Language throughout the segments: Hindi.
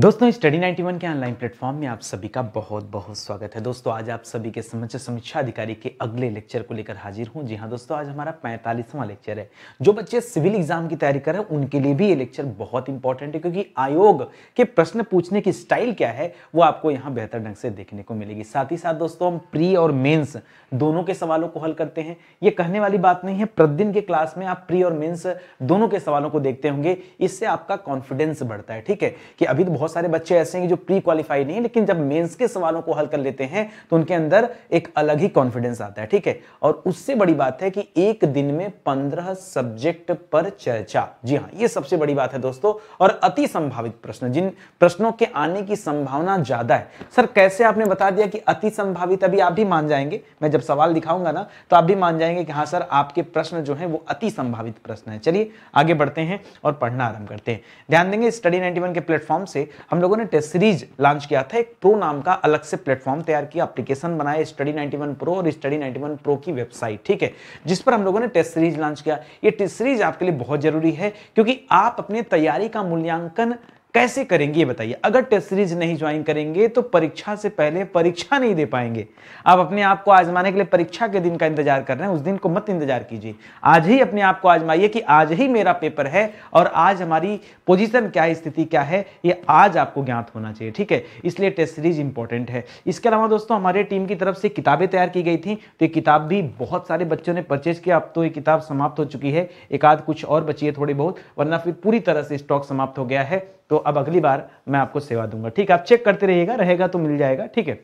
दोस्तों स्टडी 91 के ऑनलाइन प्लेटफॉर्म में आप सभी का बहुत बहुत स्वागत है दोस्तों आज आप सभी के समझ समीक्षा अधिकारी के अगले लेक्चर को लेकर हाजिर हूं जी हाँ दोस्तों आज हमारा पैंतालीसवां लेक्चर है जो बच्चे सिविल एग्जाम की तैयारी कर रहे हैं उनके लिए भी ये लेक्चर बहुत इंपॉर्टेंट है क्योंकि आयोग के प्रश्न पूछने की स्टाइल क्या है वो आपको यहाँ बेहतर ढंग से देखने को मिलेगी साथ ही साथ दोस्तों हम प्री और मेन्स दोनों के सवालों को हल करते हैं ये कहने वाली बात नहीं है प्रतिदिन के क्लास में आप प्री और मेन्स दोनों के सवालों को देखते होंगे इससे आपका कॉन्फिडेंस बढ़ता है ठीक है कि अभी तो बहुत बहुत सारे बच्चे ऐसे हैं जो प्री क्वालिफाइड नहीं है लेकिन जब मेंस के सवालों को हल कर लेते हैं तो उनके अंदर एक अलग ही कॉन्फिडेंस आता है ठीक है और उससे बड़ी बात है कि एक दिन में पंद्रह सब्जेक्ट पर चर्चा जी हाँ ये सबसे बड़ी बात है दोस्तों और अति संभावित प्रश्न जिन प्रश्नों के आने की संभावना ज्यादा है सर कैसे आपने बता दिया कि अति संभावित अभी आप भी मान जाएंगे मैं जब सवाल दिखाऊंगा ना तो आप भी मान जाएंगे कि हाँ सर आपके प्रश्न जो है वो अति संभावित प्रश्न है चलिए आगे बढ़ते हैं और पढ़ना आरंभ करते हैं ध्यान देंगे स्टडी 91 के प्लेटफॉर्म से हम लोगों ने टेस्ट सीरीज लॉन्च किया था एक प्रो नाम का अलग से प्लेटफॉर्म तैयार किया एप्लीकेशन बनाया स्टडी 91 प्रो और स्टडी 91 प्रो की वेबसाइट ठीक है जिस पर हम लोगों ने टेस्ट सीरीज लॉन्च किया ये टेस्ट सीरीज आपके लिए बहुत जरूरी है क्योंकि आप अपनी तैयारी का मूल्यांकन कैसे करेंगे ये बताइए अगर टेस्ट सीरीज नहीं ज्वाइन करेंगे तो परीक्षा से पहले परीक्षा नहीं दे पाएंगे आप अपने आप को आजमाने के लिए परीक्षा के दिन का इंतजार कर रहे हैं उस दिन को मत इंतजार कीजिए आज ही अपने आप को आजमाइए कि आज ही मेरा पेपर है और आज हमारी पोजीशन क्या है स्थिति क्या है ये आज आपको ज्ञात होना चाहिए ठीक है इसलिए टेस्ट सीरीज इंपॉर्टेंट है इसके अलावा दोस्तों हमारे टीम की तरफ से किताबें तैयार की गई थी तो ये किताब भी बहुत सारे बच्चों ने परचेज किया अब तो ये किताब समाप्त हो चुकी है एक आध कुछ और बची है थोड़ी बहुत वरना फिर पूरी तरह से स्टॉक समाप्त हो गया है तो अब अगली बार मैं आपको सेवा दूंगा ठीक है आप चेक करते रहिएगा रहेगा तो मिल जाएगा ठीक है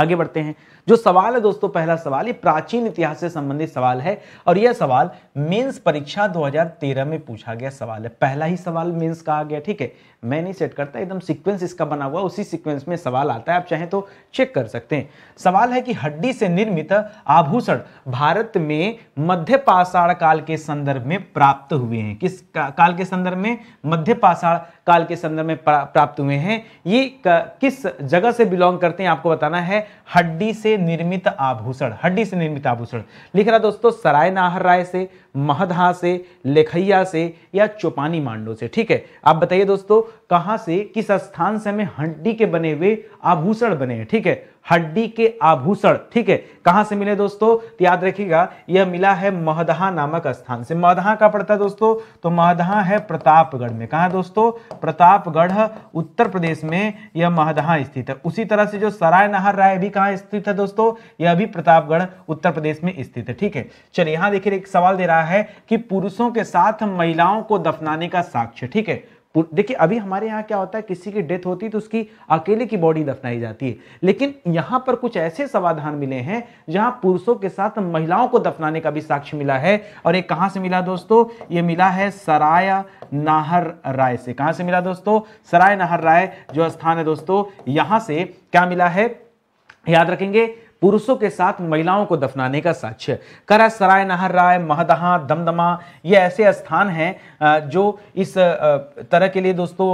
आगे बढ़ते हैं जो सवाल है दोस्तों पहला सवाल ये प्राचीन इतिहास से संबंधित सवाल है और यह सवाल मेंस परीक्षा 2013 में पूछा गया सवाल है पहला ही सवाल मेंस का आ गया ठीक है मैं नहीं सेट करता एकदम सीक्वेंस इसका बना हुआ उसी सीक्वेंस में सवाल आता है आप चाहें तो चेक कर सकते हैं सवाल है कि हड्डी से निर्मित आभूषण भारत में मध्य पाषाण काल के संदर्भ में प्राप्त हुए हैं किस काल के संदर्भ में मध्य पाषाण काल के संदर्भ में प्राप्त हुए हैं ये किस जगह से बिलोंग करते हैं आपको बताना है हड्डी से निर्मित आभूषण हड्डी से निर्मित आभूषण लिख रहा दोस्तों सराय नाहर राय से महदहा से लेखैया से या चौपानी मांडो से ठीक है आप बताइए दोस्तों कहाँ से किस स्थान से हमें हड्डी के बने हुए आभूषण बने हैं ठीक है हड्डी के आभूषण ठीक है कहां से मिले दोस्तों तो याद रखिएगा यह मिला है महदहा नामक स्थान से महदहा का पड़ता है दोस्तों तो महदहा है प्रतापगढ़ में कहा दोस्तों प्रतापगढ़ उत्तर प्रदेश में यह महदहा स्थित है उसी तरह से जो सराय नहर राय भी कहां स्थित है दोस्तों यह भी प्रतापगढ़ उत्तर प्रदेश में स्थित है ठीक है चलिए यहां देखिए एक सवाल दे रहा है कि पुरुषों के साथ महिलाओं को दफनाने का साक्ष्य ठीक है देखिए अभी हमारे यहाँ क्या होता है किसी की डेथ होती है तो उसकी अकेले की बॉडी दफनाई जाती है लेकिन यहाँ पर कुछ ऐसे समाधान मिले हैं जहाँ पुरुषों के साथ महिलाओं को दफनाने का भी साक्ष्य मिला है और ये कहाँ से मिला दोस्तों ये मिला है सराय नाहर राय से कहाँ से मिला दोस्तों सराय नाहर राय जो स्थान है दोस्तों यहाँ से क्या मिला है याद रखेंगे पुरुषों के साथ महिलाओं को दफनाने का साक्ष्य करा सराय नहर राय महदहा दमदमा ये ऐसे स्थान हैं जो इस तरह के लिए दोस्तों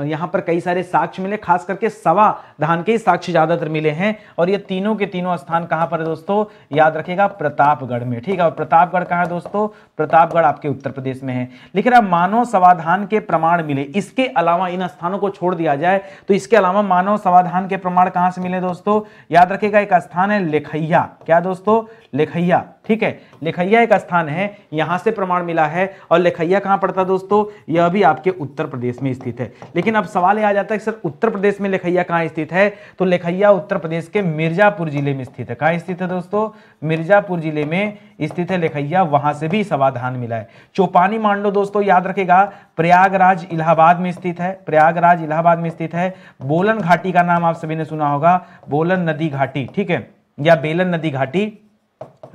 यहाँ पर कई सारे साक्ष्य मिले खास करके सवा धान के ही साक्ष्य ज्यादातर मिले हैं और ये तीनों के तीनों स्थान कहाँ पर है दोस्तों याद रखेगा प्रतापगढ़ में ठीक है और प्रतापगढ़ कहाँ है दोस्तों प्रतापगढ़ आपके उत्तर प्रदेश में है लिख रहा मानव सवाधान के प्रमाण मिले इसके अलावा इन स्थानों को छोड़ दिया जाए तो इसके अलावा मानव समाधान के प्रमाण कहाँ से मिले दोस्तों याद रखेगा एक स्थान है लेखैया क्या दोस्तों लेखैया ठीक है लेखैया एक स्थान है यहां से प्रमाण मिला है और लेखैया कहां पड़ता है दोस्तों यह भी आपके उत्तर प्रदेश में स्थित है लेकिन अब सवाल यह आ जाता है कि सर उत्तर प्रदेश में लेखैया कहाँ स्थित है तो लेखैया उत्तर प्रदेश के मिर्जापुर जिले में स्थित है कहां स्थित है दोस्तों मिर्जापुर जिले में स्थित है लेखैया वहां से भी समाधान मिला है चौपानी मान लो दोस्तों याद रखेगा प्रयागराज इलाहाबाद में स्थित है प्रयागराज इलाहाबाद में स्थित है बोलन घाटी का नाम आप सभी ने सुना होगा बोलन नदी घाटी ठीक है या बेलन नदी घाटी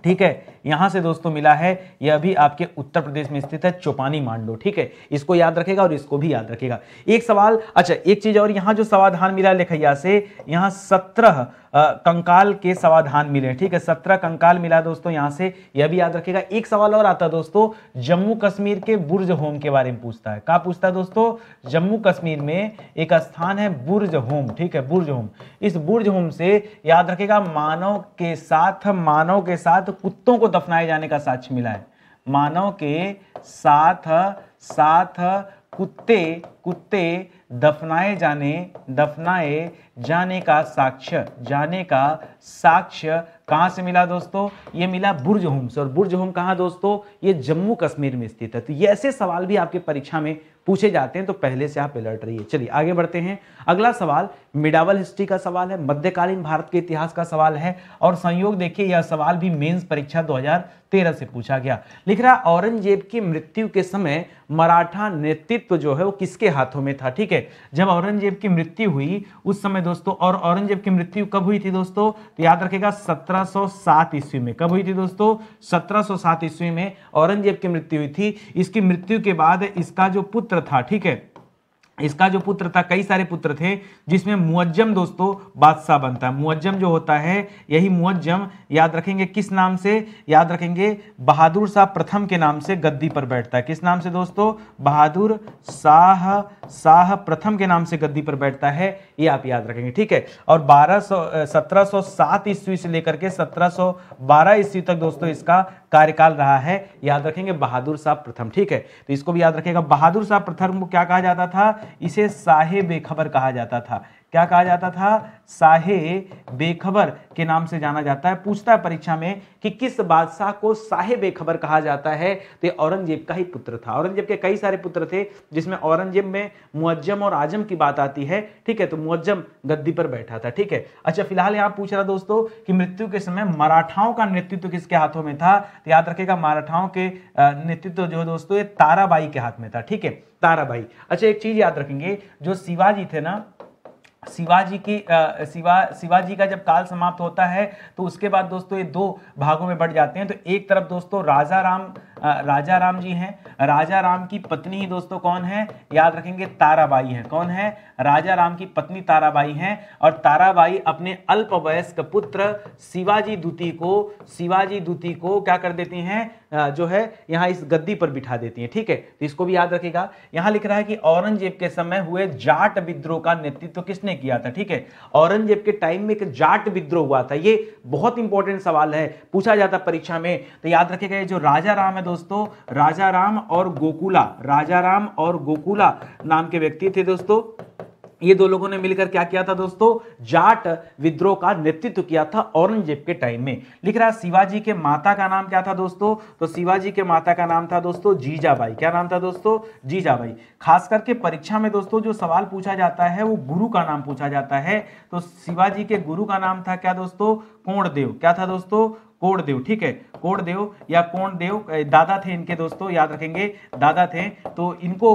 ठीक है यहां से दोस्तों मिला है यह अभी आपके उत्तर प्रदेश में स्थित है चौपानी मांडो ठीक है इसको याद रखेगा और इसको भी याद रखेगा एक सवाल अच्छा एक चीज और यहां जो समाधान मिला लेखैया से यहां सत्रह कंकाल के समाधान मिले ठीक है सत्रह कंकाल मिला दोस्तों यहां से यह भी याद रखिएगा एक सवाल और आता है दोस्तों जम्मू कश्मीर के बुर्ज होम के बारे में पूछता है क्या पूछता है दोस्तों जम्मू कश्मीर में एक स्थान है बुर्ज होम ठीक है बुर्ज होम इस बुर्ज होम से याद रखेगा मानव के साथ मानव के साथ कुत्तों को दफनाए जाने का साक्ष्य मिला है मानव के साथ साथ कुत्ते कुत्ते दफनाए जाने दफनाए जाने का साक्ष्य जाने का साक्ष्य कहाँ से मिला दोस्तों ये मिला बुर्ज होम से और बुर्ज होम कहाँ दोस्तों ये जम्मू कश्मीर में स्थित है तो ये ऐसे सवाल भी आपके परीक्षा में पूछे जाते हैं तो पहले से आप अलर्ट रहिए चलिए आगे बढ़ते हैं अगला सवाल मिडावल हिस्ट्री का सवाल है मध्यकालीन भारत के इतिहास का सवाल है और संयोग देखिए यह सवाल भी मेंस परीक्षा 2013 से पूछा गया लिख रहा औरंगजेब की मृत्यु के समय मराठा नेतृत्व जो है वो किसके हाथों में था ठीक है जब औरंगजेब की मृत्यु हुई उस समय दोस्तों और औरंगजेब की मृत्यु कब हुई थी दोस्तों तो याद रखेगा सत्रह ईस्वी में कब हुई थी दोस्तों सत्रह ईस्वी में औरंगजेब की मृत्यु हुई थी इसकी मृत्यु के बाद इसका जो पुत्र था ठीक है इसका जो पुत्र था कई सारे पुत्र थे जिसमें मुअज्जम दोस्तों बादशाह बनता है मुअज्जम जो होता है यही मुअज्जम याद रखेंगे किस नाम से याद रखेंगे बहादुर शाह प्रथम के नाम से गद्दी पर बैठता है किस नाम से दोस्तों बहादुर शाह शाह प्रथम के नाम से गद्दी पर बैठता है ये आप याद रखेंगे ठीक है और बारह सौ सत्रह सौ सात ईस्वी से लेकर के सत्रह सौ बारह ईस्वी तक दोस्तों इसका कार्यकाल रहा है याद रखेंगे बहादुर शाह प्रथम ठीक है तो इसको भी याद रखेगा बहादुर शाह प्रथम को क्या कहा जाता था इसे साहेब खबर कहा जाता था क्या कहा जाता था शाहे बेखबर के नाम से जाना जाता है पूछता है परीक्षा में कि किस बादशाह को साहे बेखबर कहा जाता है तो औरंगजेब का ही पुत्र था औरंगजेब के कई सारे पुत्र थे जिसमें औरंगजेब में मुअज्जम और आजम की बात आती है ठीक है तो मुअज्जम गद्दी पर बैठा था ठीक है अच्छा फिलहाल यहाँ पूछ रहा दोस्तों कि मृत्यु के समय मराठाओं का नेतृत्व किसके हाथों में था तो याद रखेगा मराठाओं के नेतृत्व जो है दोस्तों ये ताराबाई के हाथ में था ठीक है ताराबाई अच्छा एक चीज याद रखेंगे जो शिवाजी थे ना शिवाजी की शिवा शिवाजी का जब काल समाप्त होता है तो उसके बाद दोस्तों ये दो भागों में बढ़ जाते हैं तो एक तरफ दोस्तों राजा राम राजा राम जी हैं राजा राम की पत्नी दोस्तों कौन है याद रखेंगे ताराबाई है कौन है राजा राम की पत्नी ताराबाई हैं और ताराबाई अपने वयस्क पुत्र शिवाजी दूती को शिवाजी दूती को क्या कर देती हैं जो है यहाँ इस गद्दी पर बिठा देती हैं ठीक है तो इसको भी याद रखेगा यहाँ लिख रहा है कि औरंगजेब के समय हुए जाट विद्रोह का नेतृत्व किसने किया था ठीक है औरंगजेब के टाइम में एक जाट विद्रोह हुआ था ये बहुत इंपॉर्टेंट सवाल है पूछा जाता परीक्षा में तो याद रखेगा जो राजा राम है दोस्तों राजा राम और गोकुला राजा राम और गोकुला नाम के व्यक्ति थे दोस्तों ये दो लोगों ने मिलकर क्या किया था दोस्तों जाट विद्रोह का नेतृत्व किया था औरंगजेब के टाइम में लिख रहा शिवाजी के माता का नाम क्या था दोस्तों तो शिवाजी के माता का नाम था दोस्तों जीजाबाई क्या नाम था दोस्तों जीजाबाई खास करके परीक्षा में दोस्तों जो सवाल पूछा जाता है वो गुरु का नाम पूछा जाता है तो शिवाजी के गुरु का नाम था क्या दोस्तों कोणदेव क्या था दोस्तों कोड़देव ठीक है कोड़देव या कोणदेव दादा थे इनके दोस्तों याद रखेंगे दादा थे तो इनको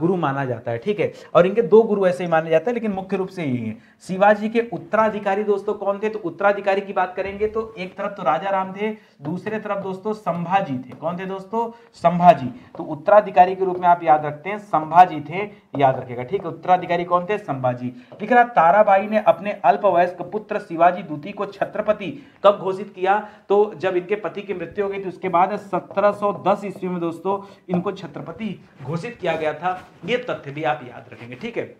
गुरु माना जाता है ठीक है और इनके दो गुरु ऐसे ही माने जाते हैं लेकिन मुख्य रूप से यही है शिवाजी के उत्तराधिकारी दोस्तों कौन थे तो उत्तराधिकारी की बात करेंगे तो एक तरफ तो राजा राम थे दूसरे तरफ दोस्तों संभाजी थे कौन थे दोस्तों संभाजी तो उत्तराधिकारी के रूप में आप याद रखते हैं संभाजी थे याद रखेगा ठीक है उत्तराधिकारी कौन थे संभाजी लिख रहा ताराबाई ने अपने अल्पवयस्क पुत्र शिवाजी दूती को छत्रपति कब घोषित किया तो जब इनके पति की मृत्यु हो गई थी तो उसके बाद 1710 ईस्वी में दोस्तों इनको छत्रपति घोषित किया गया था ये तथ्य भी आप याद रखेंगे ठीक है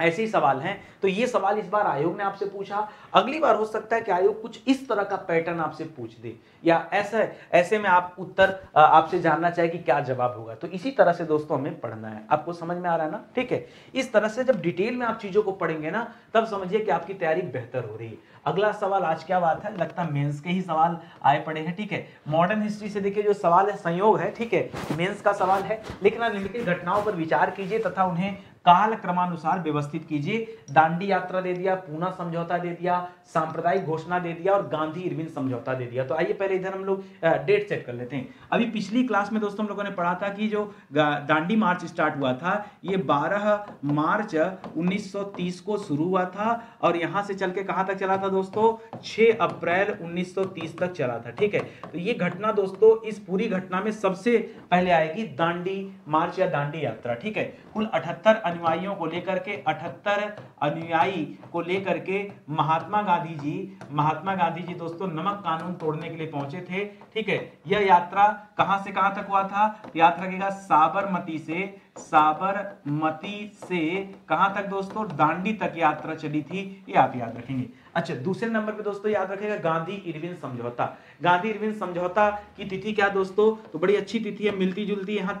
ऐसे ही सवाल हैं तो ये सवाल इस बार आयोग ने आपसे पूछा अगली बार हो सकता है कि आयोग कुछ इस तरह का पैटर्न आपसे पूछ दे या ऐसा ऐसे में आप उत्तर आपसे जानना चाहे कि क्या जवाब होगा तो इसी तरह से दोस्तों हमें पढ़ना है आपको समझ में आ रहा है ना ठीक है इस तरह से जब डिटेल में आप चीज़ों को पढ़ेंगे ना तब समझिए कि आपकी तैयारी बेहतर हो रही है अगला सवाल आज क्या बात है लगता है मेन्स के ही सवाल आए पड़े हैं ठीक है मॉडर्न हिस्ट्री से देखिए जो सवाल है संयोग है ठीक है मेन्स का सवाल है लेकिन निम्नलिखित घटनाओं पर विचार कीजिए तथा उन्हें काल क्रमानुसार व्यवस्थित कीजिए दांडी यात्रा दे दिया पूना समझौता दे दिया सांप्रदायिक घोषणा दे दिया और गांधी इरविन समझौता दे दिया तो आइए पहले इधर हम लोग डेट सेट कर लेते हैं अभी पिछली क्लास में दोस्तों हम लोगों ने पढ़ा था कि जो दांडी मार्च स्टार्ट हुआ था ये 12 मार्च 1930 को शुरू हुआ था और यहाँ से चल के कहाँ तक चला था दोस्तों छः अप्रैल उन्नीस तक चला था ठीक है तो ये घटना दोस्तों इस पूरी घटना में सबसे पहले आएगी दांडी मार्च या दांडी यात्रा ठीक है कुल अठहत्तर अनुयायियों को लेकर के अठहत्तर अनुयायी को लेकर के महात्मा गांधी जी महात्मा गांधी जी दोस्तों नमक कानून तोड़ने के लिए पहुंचे थे ठीक है यह यात्रा कहां से कहां तक हुआ था यात्रा साबरमती से साबरमती से कहां तक दोस्तों दांडी तक यात्रा चली थी ये आप याद रखेंगे अच्छा दूसरे नंबर पे दोस्तों याद रखेगा गांधी इरविन समझौता गांधी इरविन समझौता की तिथि क्या दोस्तों तो बड़ी अच्छी तिथि है मिलती जुलती यहाँ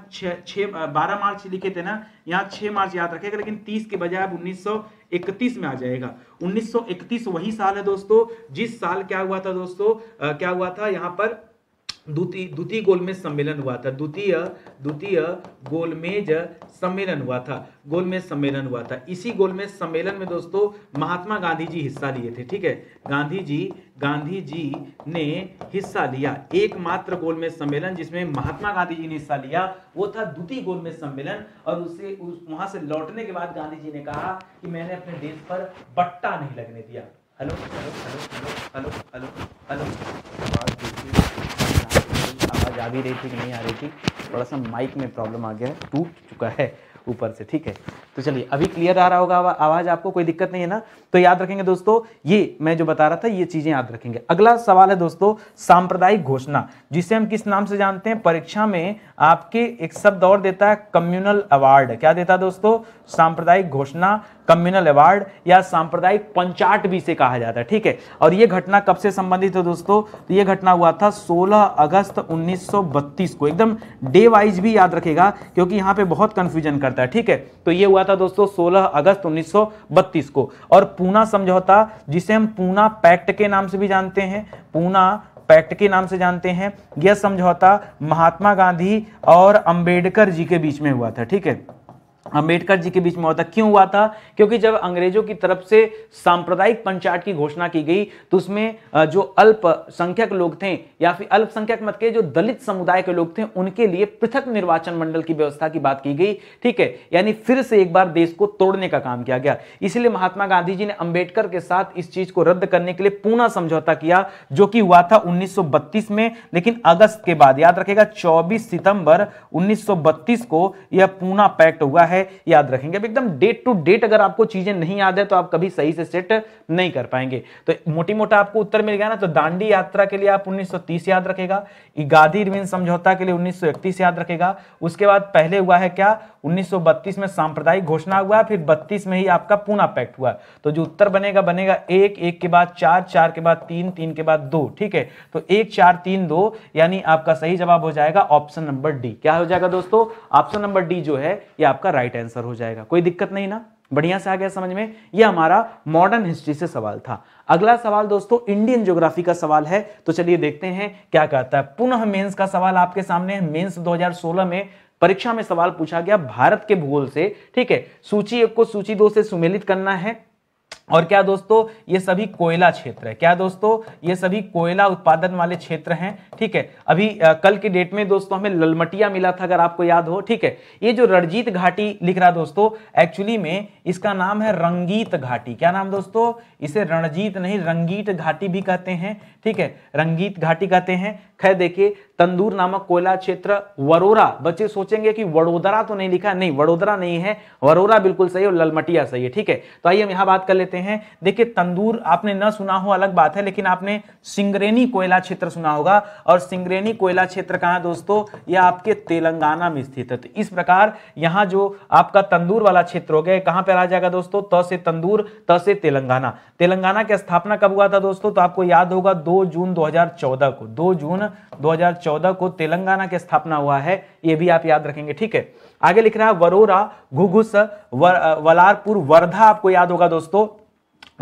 छह बारह मार्च लिखे थे ना यहाँ छह मार्च याद रखेगा लेकिन तीस के बजाय अब उन्नीस इकतीस में आ जाएगा 1931 वही साल है दोस्तों जिस साल क्या हुआ था दोस्तों आ, क्या हुआ था यहाँ पर द्वितीय द्वितीय गोलमेज सम्मेलन हुआ था द्वितीय द्वितीय गोलमेज सम्मेलन हुआ था गोलमेज सम्मेलन हुआ था इसी गोलमेज सम्मेलन में दोस्तों महात्मा गांधी जी हिस्सा लिए थे ठीक है गांधी जी गांधी जी ने हिस्सा लिया एकमात्र गोलमेज सम्मेलन जिसमें महात्मा गांधी जी ने हिस्सा लिया वो था द्वितीय गोलमेज सम्मेलन और उसे उस वहां से लौटने के बाद गांधी जी ने कहा कि मैंने अपने देश पर बट्टा नहीं लगने दिया hello hello hello hello hello hello hello आवाज़ आ भी रही थी कि नहीं आ रही थी थोड़ा सा माइक में प्रॉब्लम आ गया है टूट चुका है ऊपर से ठीक है तो चलिए अभी क्लियर आ रहा होगा आवाज़ आपको कोई दिक्कत नहीं है ना तो याद रखेंगे दोस्तों ये मैं जो बता रहा था ये चीज़ें याद रखेंगे अगला सवाल है दोस्तों सांप्रदायिक घोषणा जिसे हम किस नाम से जानते हैं परीक्षा में आपके एक शब्द और देता है कम्युनल अवार्ड क्या देता है दोस्तों सांप्रदायिक घोषणा कम्युनल अवार्ड या सांप्रदायिक पंचाट भी से कहा जाता है ठीक है और यह घटना कब से संबंधित है दोस्तों तो यह घटना हुआ था 16 अगस्त 1932 को एकदम डे वाइज भी याद रखेगा क्योंकि यहां पे बहुत कंफ्यूजन करता है ठीक है तो यह हुआ था दोस्तों 16 अगस्त 1932 को और पूना समझौता जिसे हम पूना पैक्ट के नाम से भी जानते हैं पूना पैक्ट के नाम से जानते हैं यह समझौता महात्मा गांधी और अंबेडकर जी के बीच में हुआ था ठीक है अंबेडकर जी के बीच होता क्यों हुआ था क्योंकि जब अंग्रेजों की तरफ से सांप्रदायिक पंचायत की घोषणा की गई तो उसमें जो अल्पसंख्यक लोग थे या फिर अल्पसंख्यक मत के जो दलित समुदाय के लोग थे उनके लिए पृथक निर्वाचन मंडल की व्यवस्था की बात की गई ठीक है यानी फिर से एक बार देश को तोड़ने का काम किया गया इसलिए महात्मा गांधी जी ने अंबेडकर के साथ इस चीज को रद्द करने के लिए पूना समझौता किया जो कि हुआ था उन्नीस में लेकिन अगस्त के बाद याद रखेगा चौबीस सितंबर उन्नीस को यह पूना पैक्ट हुआ है है याद रखेंगे अब एकदम डेट टू डेट अगर आपको चीजें नहीं याद है तो आप कभी सही से सेट नहीं कर पाएंगे तो मोटी मोटा आपको उत्तर मिल गया ना तो दांडी यात्रा के लिए आप 1930 याद रखेगा इगादी रिवेन समझौता के लिए उन्नीस याद रखेगा उसके बाद पहले हुआ है क्या उन्नीस में सांप्रदायिक घोषणा हुआ फिर बत्तीस में ही आपका पूना पैक्ट हुआ तो जो उत्तर बनेगा बनेगा एक एक के बाद चार चार के बाद तीन तीन के बाद दो ठीक है तो एक चार तीन दो यानी आपका सही जवाब हो जाएगा ऑप्शन नंबर डी क्या हो जाएगा दोस्तों ऑप्शन नंबर डी जो है ये आपका राइट राइट आंसर हो जाएगा कोई दिक्कत नहीं ना बढ़िया से आ गया समझ में ये हमारा मॉडर्न हिस्ट्री से सवाल था अगला सवाल दोस्तों इंडियन ज्योग्राफी का सवाल है तो चलिए देखते हैं क्या कहता है पुनः मेंस का सवाल आपके सामने है मेंस 2016 में परीक्षा में सवाल पूछा गया भारत के भूगोल से ठीक है सूची एक को सूची दो से सुमेलित करना है और क्या दोस्तों ये सभी कोयला क्षेत्र है क्या दोस्तों ये सभी कोयला उत्पादन वाले क्षेत्र हैं ठीक है अभी आ, कल के डेट में दोस्तों हमें ललमटिया मिला था अगर आपको याद हो ठीक है ये जो रणजीत घाटी लिख रहा दोस्तों एक्चुअली में इसका नाम है रंगीत घाटी क्या नाम दोस्तों इसे रणजीत नहीं रंगीत घाटी भी कहते हैं ठीक है रंगीत घाटी कहते हैं खैर देखिए तंदूर नामक कोयला क्षेत्र वरोरा बच्चे सोचेंगे कि वडोदरा तो नहीं लिखा नहीं वडोदरा नहीं है वरोरा बिल्कुल सही और ललमटिया सही है ठीक है तो आइए हम यहां बात कर लेते हैं देखिए तंदूर आपने न सुना हो अलग बात है लेकिन आपने सिंगरेनी कोयला क्षेत्र सुना होगा और सिंगरेनी कोयला क्षेत्र कहाँ है दोस्तों यह आपके तेलंगाना में स्थित है तो इस प्रकार यहाँ जो आपका तंदूर वाला क्षेत्र हो गया कहां पर आ जाएगा दोस्तों त से तंदूर त से तेलंगाना तेलंगाना की स्थापना कब हुआ था दोस्तों तो आपको याद होगा दो जून दो को दो जून 2014 को तेलंगाना के स्थापना हुआ है ये भी आप याद रखेंगे ठीक है आगे लिख रहा है वरोरा घुघुस वर, वलारपुर वर्धा आपको याद होगा दोस्तों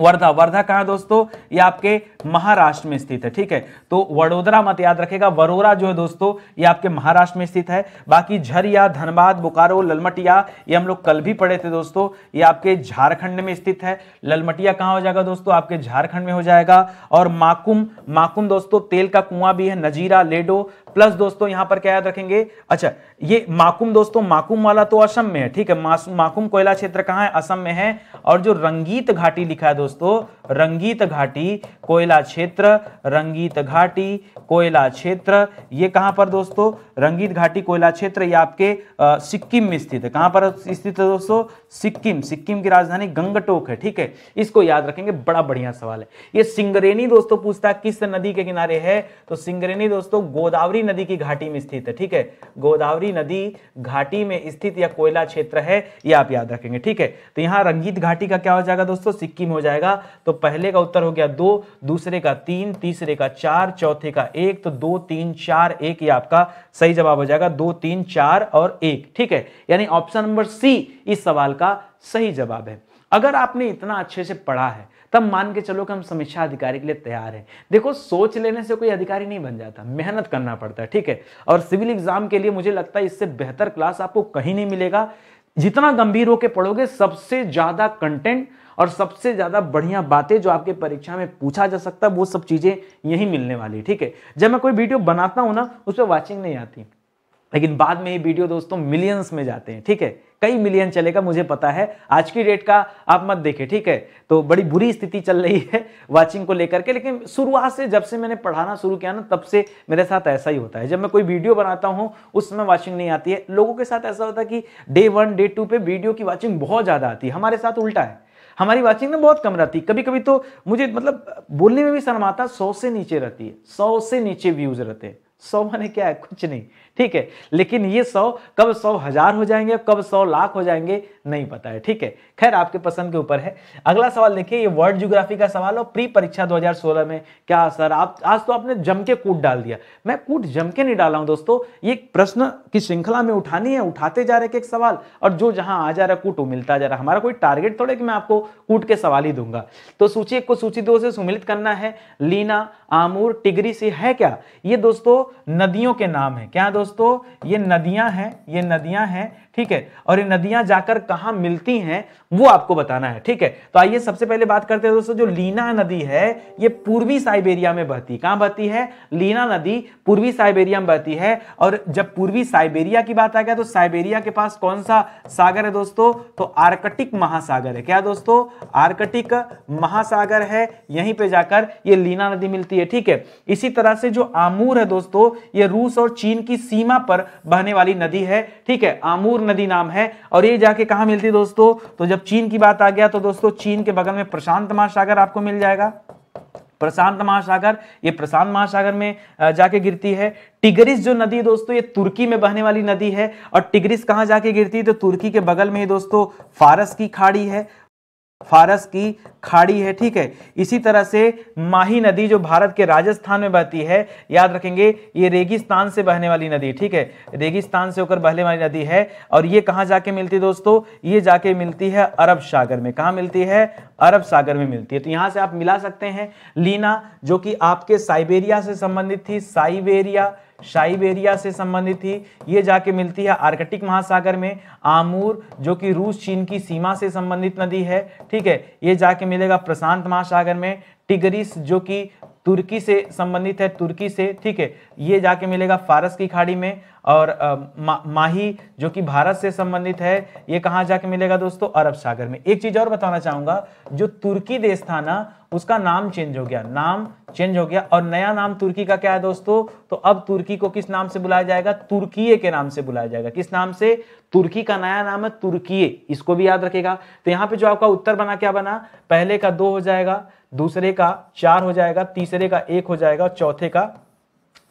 वर्धा वर्धा कहा दोस्तों ये आपके महाराष्ट्र में स्थित है ठीक है तो वडोदरा मत याद रखेगा वरोरा जो है दोस्तों ये आपके महाराष्ट्र में स्थित है बाकी झरिया धनबाद बोकारो ललमटिया ये हम लोग कल भी पढ़े थे दोस्तों ये आपके झारखंड में स्थित है ललमटिया कहाँ हो जाएगा दोस्तों आपके झारखंड में हो जाएगा और माकुम माकुम दोस्तों तेल का कुआं भी है नजीरा लेडो प्लस दोस्तों यहां पर क्या याद रखेंगे अच्छा ये माकुम दोस्तों माकुम वाला तो असम में है ठीक है माकुम कोयला क्षेत्र कहां है असम में है और जो रंगीत घाटी लिखा है दोस्तों रंगीत घाटी कोयला क्षेत्र रंगीत घाटी कोयला क्षेत्र ये कहां पर दोस्तों रंगीत घाटी कोयला क्षेत्र ये आपके सिक्किम में स्थित है कहां पर स्थित है दोस्तों सिक्किम सिक्किम की राजधानी गंगटोक है ठीक है इसको याद रखेंगे बड़ा बढ़िया सवाल है ये सिंगरेनी दोस्तों पूछता है किस नदी के किनारे है तो सिंगरेनी दोस्तों गोदावरी नदी की घाटी में स्थित है ठीक है गोदावरी नदी घाटी में स्थित या कोयला क्षेत्र है ये आप याद रखेंगे ठीक है तो यहाँ रंगीत घाटी का क्या हो जाएगा दोस्तों सिक्किम हो जाएगा तो पहले का उत्तर हो गया दो दूसरे का तीन तीसरे का चार चौथे का एक तो दो तीन चार एक ये आपका सही जवाब हो जाएगा दो तीन चार और एक ठीक है यानी ऑप्शन नंबर सी इस सवाल का सही जवाब है अगर आपने इतना अच्छे से पढ़ा है तब मान के चलो कि हम समीक्षा अधिकारी के लिए तैयार हैं देखो सोच लेने से कोई अधिकारी नहीं बन जाता मेहनत करना पड़ता है ठीक है और सिविल एग्जाम के लिए मुझे लगता है इससे बेहतर क्लास आपको कहीं नहीं मिलेगा जितना गंभीर होकर पढ़ोगे सबसे ज़्यादा कंटेंट और सबसे ज़्यादा बढ़िया बातें जो आपके परीक्षा में पूछा जा सकता है वो सब चीज़ें यही मिलने वाली ठीक है जब मैं कोई वीडियो बनाता हूं ना उस पर वॉचिंग नहीं आती लेकिन बाद में ये वीडियो दोस्तों मिलियंस में जाते हैं ठीक है कई मिलियन चलेगा मुझे पता है आज की डेट का आप मत देखें ठीक है तो बड़ी बुरी स्थिति चल रही है वाचिंग को लेकर के लेकिन शुरुआत से जब से मैंने पढ़ाना शुरू किया ना तब से मेरे साथ ऐसा ही होता है जब मैं कोई वीडियो बनाता हूँ उस समय वाचिंग नहीं आती है लोगों के साथ ऐसा होता है कि डे वन डे टू पे वीडियो की वाचिंग बहुत ज़्यादा आती है हमारे साथ उल्टा है हमारी वाचिंग ना बहुत कम रहती है कभी कभी तो मुझे मतलब बोलने में भी शर्म आता सौ से नीचे रहती है सौ से नीचे व्यूज रहते हैं सौ माने क्या है कुछ नहीं ठीक है लेकिन ये सौ कब सौ हजार हो जाएंगे कब सौ लाख हो जाएंगे नहीं पता है ठीक है खैर आपके पसंद के ऊपर है अगला सवाल देखिए ये वर्ल्ड ज्योग्राफी का सवाल और प्री परीक्षा 2016 में क्या सर आप आज तो आपने जम के कूट डाल दिया मैं कूट जम के नहीं डाला हूं दोस्तों ये प्रश्न की श्रृंखला में उठानी है उठाते जा रहे एक सवाल और जो जहां आ जा रहा है कूट वो मिलता जा रहा हमारा कोई टारगेट थोड़ा कि मैं आपको कूट के सवाल ही दूंगा तो सूची एक को सूची दो से सुमिलित करना है लीना आमूर टिगरी से है क्या ये दोस्तों नदियों के नाम है क्या दोस्तों दोस्तों ये नदियां हैं ये नदियां हैं ठीक है और ये नदियां जाकर कहां मिलती हैं वो आपको बताना है ठीक है तो आइए सबसे पहले बात करते हैं दोस्तों जो लीना नदी है ये पूर्वी साइबेरिया में बहती है बहती है लीना नदी पूर्वी साइबेरिया में बहती है और जब पूर्वी साइबेरिया की बात आ गया तो साइबेरिया के पास कौन सा सागर है दोस्तों तो आर्कटिक महासागर है क्या दोस्तों आर्कटिक महासागर है यहीं पे जाकर यह लीना नदी मिलती है ठीक है इसी तरह से जो आमूर है दोस्तों ये रूस और चीन की सीमा पर बहने वाली नदी है ठीक है आमूर नदी नाम है और ये जाके कहा मिलती दोस्तों तो जब चीन की बात आ गया तो दोस्तों चीन के बगल में प्रशांत महासागर आपको मिल जाएगा प्रशांत महासागर ये प्रशांत महासागर में जाके गिरती है टिगरिस जो नदी दोस्तों ये तुर्की में बहने वाली नदी है और टिगरिस कहाँ जाके गिरती है तो तुर्की के बगल में ही दोस्तों फारस की खाड़ी है फारस की खाड़ी है ठीक है इसी तरह से माही नदी जो भारत के राजस्थान में बहती है याद रखेंगे ये रेगिस्तान से बहने वाली नदी ठीक है रेगिस्तान से होकर बहने वाली नदी है और ये कहाँ जाके मिलती है दोस्तों ये जाके मिलती है अरब सागर में कहाँ मिलती है अरब सागर में मिलती है तो यहां से आप मिला सकते हैं लीना जो कि आपके साइबेरिया से संबंधित थी साइबेरिया साइबेरिया से संबंधित थी ये जाके मिलती है आर्कटिक महासागर में आमूर जो कि रूस चीन की सीमा से संबंधित नदी है ठीक है ये जाके मिलेगा प्रशांत महासागर में टिगरिस जो कि तुर्की से संबंधित है तुर्की से ठीक है ये जाके मिलेगा फारस की खाड़ी में और आ, मा, माही जो कि भारत से संबंधित है ये कहाँ जाके मिलेगा दोस्तों अरब सागर में एक चीज और बताना चाहूंगा जो तुर्की देश था ना उसका नाम चेंज हो गया नाम चेंज हो गया और नया नाम तुर्की का क्या है दोस्तों तो अब तुर्की को किस नाम से बुलाया जाएगा तुर्की के नाम से बुलाया जाएगा किस नाम से तुर्की का नया नाम है तुर्की इसको भी याद रखेगा तो यहाँ पे जो आपका उत्तर बना क्या बना पहले का दो हो जाएगा दूसरे का चार हो जाएगा तीसरे का एक हो जाएगा चौथे का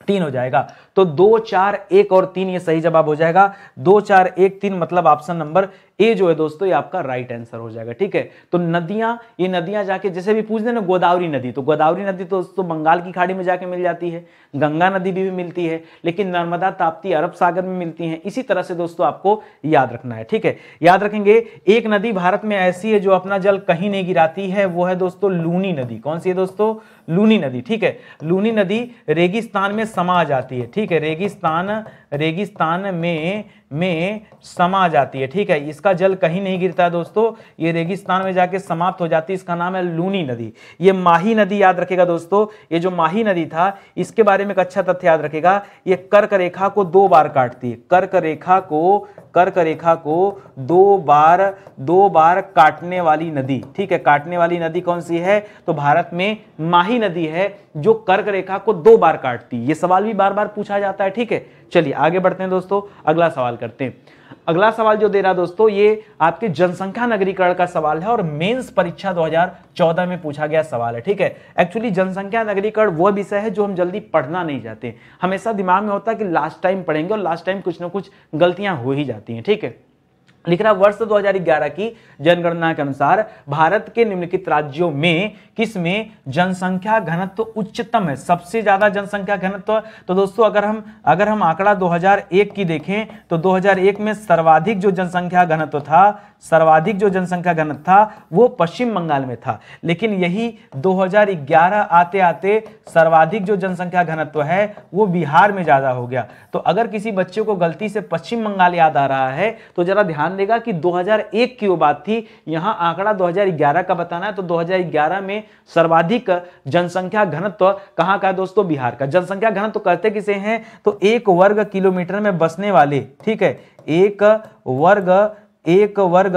तीन हो जाएगा तो दो चार एक और तीन ये सही जवाब हो जाएगा दो चार एक तीन मतलब ऑप्शन नंबर ए जो है दोस्तों ये आपका राइट आंसर हो जाएगा ठीक है तो नदियां ये नदियां जाके जैसे भी पूछ देना गोदावरी नदी तो गोदावरी नदी तो दोस्तों बंगाल की खाड़ी में जाके मिल जाती है गंगा नदी भी, भी मिलती है लेकिन नर्मदा ताप्ती अरब सागर में मिलती है इसी तरह से दोस्तों आपको याद रखना है ठीक है याद रखेंगे एक नदी भारत में ऐसी है जो अपना जल कहीं नहीं गिराती है वो है दोस्तों लूनी नदी कौन सी है दोस्तों लूनी नदी ठीक है लूनी नदी रेगिस्तान में समा जाती है ठीक है रेगिस्तान रेगिस्तान में में समा जाती है ठीक है इसका जल कहीं नहीं गिरता है दोस्तों ये रेगिस्तान में जाके समाप्त हो जाती है इसका नाम है लूनी नदी ये माही नदी याद रखेगा दोस्तों ये जो माही नदी था इसके बारे में एक अच्छा तथ्य याद रखेगा ये कर्क रेखा को दो बार काटती है कर्क रेखा को कर्क रेखा को दो बार दो बार काटने वाली नदी ठीक है काटने वाली नदी कौन सी है तो भारत में माही नदी है जो कर्क रेखा को दो बार काटती ये सवाल भी बार बार पूछा जाता है ठीक है चलिए आगे बढ़ते हैं दोस्तों अगला सवाल करते हैं अगला सवाल जो दे रहा दोस्तों ये आपके जनसंख्या नगरीकरण का सवाल है और मेंस परीक्षा 2014 में पूछा गया सवाल है ठीक है एक्चुअली जनसंख्या नगरीकरण वह विषय है जो हम जल्दी पढ़ना नहीं चाहते हमेशा दिमाग में होता है कि लास्ट टाइम पढ़ेंगे और लास्ट टाइम कुछ ना कुछ गलतियां हो ही जाती हैं ठीक है लिख रहा वर्ष 2011 की जनगणना के अनुसार भारत के निम्नलिखित राज्यों में किसमें जनसंख्या घनत्व उच्चतम है सबसे ज्यादा जनसंख्या घनत्व तो दोस्तों अगर हम अगर हम आंकड़ा 2001 की देखें तो 2001 में सर्वाधिक जो जनसंख्या घनत्व था सर्वाधिक जो जनसंख्या घनत्व था वो पश्चिम बंगाल में था लेकिन यही 2011 आते आते सर्वाधिक जो जनसंख्या घनत्व है वो बिहार में ज़्यादा हो गया तो अगर किसी बच्चे को गलती से पश्चिम बंगाल याद आ रहा है तो ज़रा ध्यान देगा कि 2001 की वो बात थी यहाँ आंकड़ा 2011 का बताना है तो 2011 में सर्वाधिक जनसंख्या घनत्व कहाँ का है दोस्तों बिहार का जनसंख्या घनत्व कहते किसे हैं तो एक वर्ग किलोमीटर में बसने वाले ठीक है एक वर्ग एक वर्ग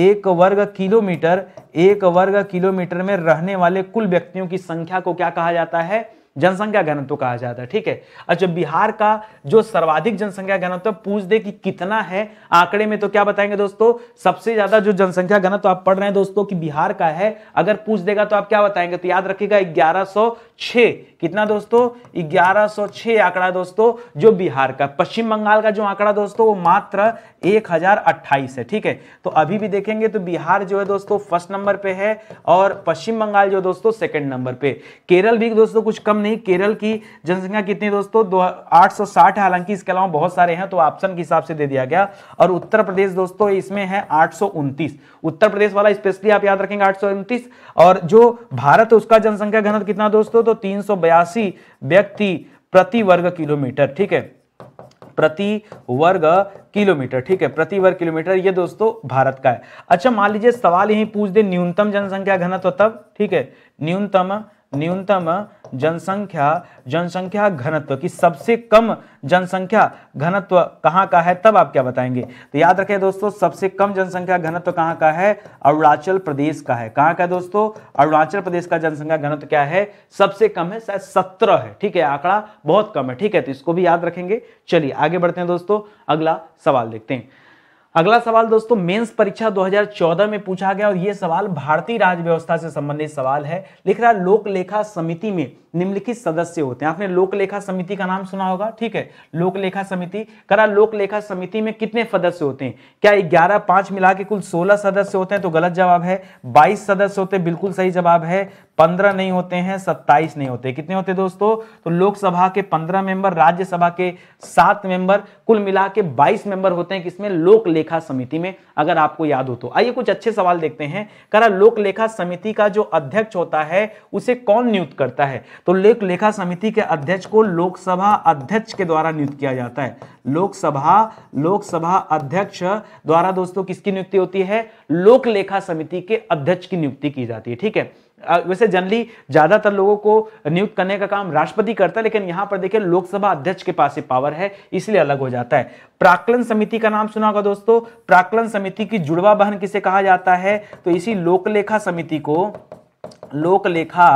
एक वर्ग किलोमीटर एक वर्ग किलोमीटर में रहने वाले कुल व्यक्तियों की संख्या को क्या कहा जाता है जनसंख्या घनत्व कहा जाता है ठीक है अच्छा बिहार का जो सर्वाधिक जनसंख्या घनत्व पूछ दे कि कितना है आंकड़े में तो क्या बताएंगे दोस्तों सबसे ज्यादा जो जनसंख्या घनत्व आप पढ़ रहे हैं दोस्तों कि बिहार का है अगर पूछ देगा तो आप क्या बताएंगे तो याद रखिएगा ग्यारह सौ छह कितना दोस्तों 1106 आंकड़ा दोस्तों जो बिहार का पश्चिम बंगाल का जो आंकड़ा दोस्तों वो मात्र 1028 है ठीक है तो अभी भी देखेंगे तो बिहार जो है दोस्तों फर्स्ट नंबर पे है और पश्चिम बंगाल जो दोस्तों सेकंड नंबर पे केरल भी दोस्तों कुछ कम नहीं केरल की जनसंख्या कितनी दोस्तों दो आठ सौ हालांकि इसके अलावा बहुत सारे हैं तो ऑप्शन के हिसाब से दे दिया गया और उत्तर प्रदेश दोस्तों इसमें है आठ उत्तर प्रदेश वाला स्पेशली आप याद रखेंगे आठ और जो भारत उसका जनसंख्या घनत कितना दोस्तों तो तीन बयासी व्यक्ति प्रति वर्ग किलोमीटर ठीक है प्रति वर्ग किलोमीटर ठीक है प्रति वर्ग किलोमीटर ये दोस्तों भारत का है अच्छा मान लीजिए सवाल यही पूछ दे न्यूनतम जनसंख्या घनत्व तब ठीक है न्यूनतम न्यूनतम जनसंख्या जनसंख्या घनत्व की सबसे कम जनसंख्या घनत्व कहाँ का है तब आप क्या बताएंगे तो याद रखें दोस्तों सबसे कम जनसंख्या घनत्व कहाँ का है अरुणाचल प्रदेश का है कहाँ का है दोस्तों अरुणाचल प्रदेश का जनसंख्या घनत्व क्या है सबसे कम है शायद सत्रह है ठीक है आंकड़ा बहुत कम है ठीक है तो इसको भी याद रखेंगे चलिए आगे बढ़ते हैं दोस्तों अगला सवाल देखते हैं अगला सवाल दोस्तों मेंस परीक्षा 2014 में पूछा गया और यह सवाल भारतीय राज्य व्यवस्था से संबंधित सवाल है लिख रहा लोक लेखा समिति में निम्नलिखित सदस्य होते हैं आपने लोक लेखा समिति का नाम सुना होगा ठीक है लोक लेखा समिति करा लोक लेखा समिति में कितने सदस्य होते हैं क्या ग्यारह पांच मिला के कुल सोलह सदस्य होते हैं तो गलत जवाब है बाईस सदस्य होते हैं बिल्कुल सही जवाब है पंद्रह नहीं होते हैं सत्ताईस नहीं होते कितने होते दोस्तों तो लोकसभा के पंद्रह मेंबर राज्यसभा के सात मेंबर कुल मिला के बाईस मेंबर होते हैं किसमें लोक लेखा समिति में अगर आपको याद हो तो आइए कुछ अच्छे सवाल देखते हैं करा लोक लेखा समिति का जो अध्यक्ष होता है उसे कौन नियुक्त करता है तो लोक लेखा समिति के अध्यक्ष को लोकसभा अध्यक्ष के द्वारा नियुक्त किया जाता है लोकसभा लोकसभा अध्यक्ष द्वारा दोस्तों किसकी नियुक्ति होती है लोक लेखा समिति के अध्यक्ष की नियुक्ति की जाती है ठीक है वैसे जनरली ज्यादातर लोगों को नियुक्त करने का काम राष्ट्रपति करता है लेकिन यहां पर देखिए लोकसभा अध्यक्ष के पास ये पावर है इसलिए अलग हो जाता है प्राकलन समिति का नाम सुना होगा दोस्तों प्राकलन समिति की जुड़वा बहन किसे कहा जाता है तो इसी लोकलेखा समिति को लोकलेखा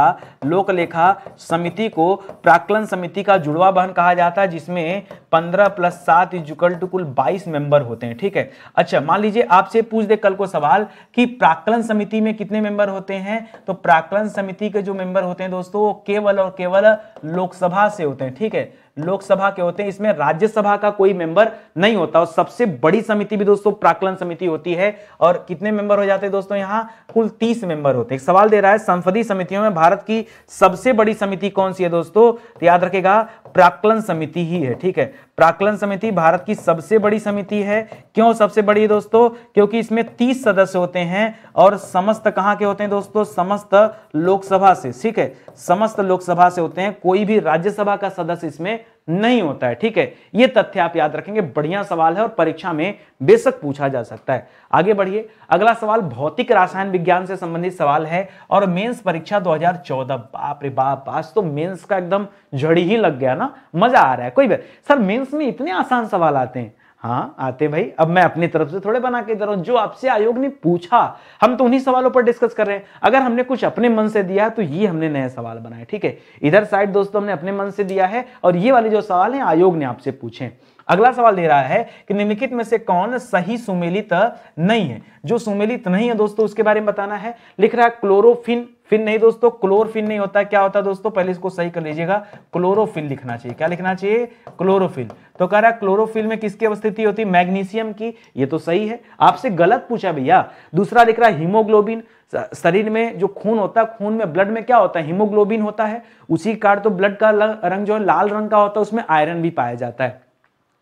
लोकलेखा समिति को प्राकलन समिति का जुड़वा बहन कहा जाता है जिसमें 15 प्लस सात इजुकल टू कुल 22 मेंबर होते हैं ठीक है अच्छा मान लीजिए आपसे पूछ दे कल को सवाल कि प्राकलन समिति में कितने मेंबर होते हैं तो प्राकलन समिति के जो मेंबर होते हैं दोस्तों वो केवल और केवल लोकसभा से होते हैं ठीक है लोकसभा के होते हैं इसमें राज्यसभा का कोई मेंबर नहीं होता और सबसे बड़ी समिति भी दोस्तों प्राकलन समिति होती है और कितने मेंबर हो जाते हैं दोस्तों यहाँ कुल तीस मेंबर होते हैं सवाल दे रहा है संसदीय समितियों में भारत की सबसे बड़ी समिति कौन सी है दोस्तों याद रखेगा प्राकलन समिति ही है ठीक है प्राकलन समिति भारत की सबसे बड़ी समिति है क्यों सबसे बड़ी दोस्तों क्योंकि इसमें तीस सदस्य होते हैं और समस्त कहाँ के होते हैं दोस्तों समस्त लोकसभा से ठीक है समस्त लोकसभा से होते हैं कोई भी राज्यसभा का सदस्य इसमें नहीं होता है ठीक है ये तथ्य आप याद रखेंगे बढ़िया सवाल है और परीक्षा में बेशक पूछा जा सकता है आगे बढ़िए अगला सवाल भौतिक रासायन विज्ञान से संबंधित सवाल है और मेंस परीक्षा 2014 बाप रे बाप आज तो मेंस का एकदम झड़ी ही लग गया ना मजा आ रहा है कोई बात सर मेंस में इतने आसान सवाल आते हैं हाँ आते भाई अब मैं अपनी तरफ से थोड़े बना के दे रहा हूं जो आपसे आयोग ने पूछा हम तो उन्हीं सवालों पर डिस्कस कर रहे हैं अगर हमने कुछ अपने मन से दिया तो ये हमने नया सवाल बनाया ठीक है इधर साइड दोस्तों हमने अपने मन से दिया है और ये वाले जो सवाल हैं आयोग ने आपसे पूछे अगला सवाल दे रहा है कि निम्नलिखित में से कौन सही सुमेलित नहीं है जो सुमेलित नहीं है दोस्तों उसके बारे में बताना है लिख रहा है क्लोरोफिन फिन नहीं दोस्तों क्लोरोफिन नहीं होता क्या होता दोस्तों पहले इसको सही कर लीजिएगा क्लोरोफिल लिखना चाहिए क्या लिखना चाहिए क्लोरोफिल तो कह रहा है क्लोरोफिल में किसकी अवस्थिति होती है मैग्नीशियम की ये तो सही है आपसे गलत पूछा भैया दूसरा लिख रहा है हीमोग्लोबिन शरीर में जो खून होता है खून में ब्लड में क्या होता है हीमोग्लोबिन होता है उसी कार्ड तो ब्लड का रंग जो है लाल रंग का होता है उसमें आयरन भी पाया जाता है